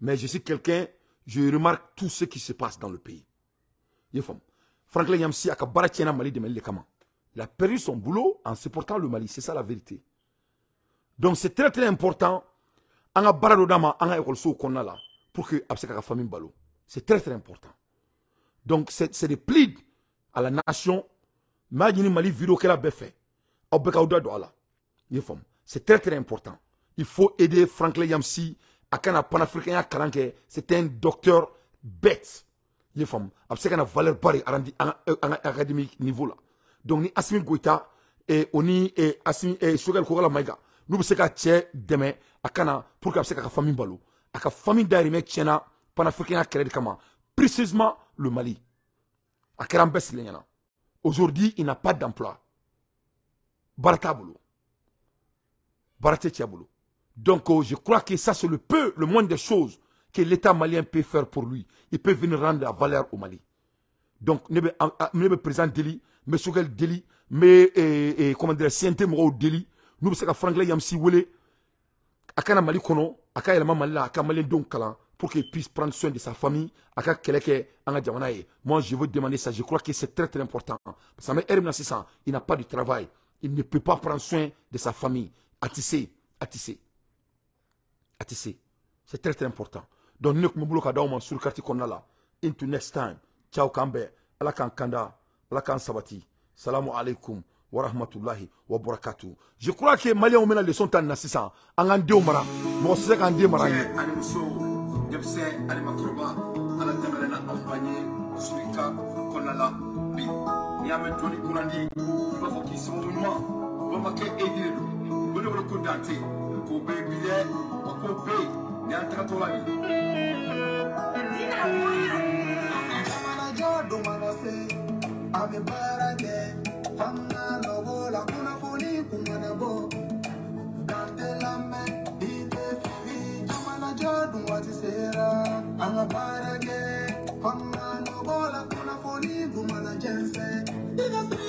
mais je suis quelqu'un je remarque tout ce qui se passe dans le pays Yefam. ye faamu franklin yamsi a ka mali de kama il a perdu son boulot en supportant le mali c'est ça la vérité donc c'est très très important en ka baara en d'a ma an ka ekɔlisow pour que Absekaka famille balo c'est très très important donc c'est des plaides à la nation Imagine b'a mali vidéokɛla bɛɛ fɛ aw bɛɛ k'aw da don a la c'est très très important il faut aider Franklin Yamsi a kana panafricain kalan kɛ c'est un docteur bête Yefom. ye faamu valeur ba arandi an académique niveau la donc ni Asimi Goita et oni et eh, Asimi eh, Sogɛli Kokala Mayiga nous, bɛ se ka cɛ dɛmɛ pour que a famille balo a ka famille dayirimɛ tiɲɛna panafricain kɛlɛ de kama précisément le Mali a kɛra an Aujourd'hui, il n'a pas d'emploi. Barata Boulou. Donc, euh, je crois que ça, c'est le peu, le moins des choses que l'État malien peut faire pour lui. Il peut venir rendre la valeur au Mali. Donc, nous sommes présents Deli, mais Sougel Deli, mais, euh, euh, comment dire, nous sommes Franklin Yamsi Akana Mali Kono, Akana Mali, Akana Mali pour qu'il puisse prendre soin de sa famille moi je veux demander ça je crois que c'est très très important parce que an bɛ il n'a pas de travail il ne peut pas prendre soin de sa famille a ti c'est très très important donc nous tun bɛ bolo ka nous, ma sur la into next time ciao Kambe. Alakan ala k'an kanda Alakan sabati salamu alaikum warahmatullahi wabarakatuh je crois que Mali bɛna le ta nin na sisan an k'an denw mara mɔgɔ tɛ se k'an efuse ali makoroba ala na la bi n'i i b'a fɔ ko ko la bi. a bɛ Angabarage, Hamna no bola, kuna foni, gumana jense. Diga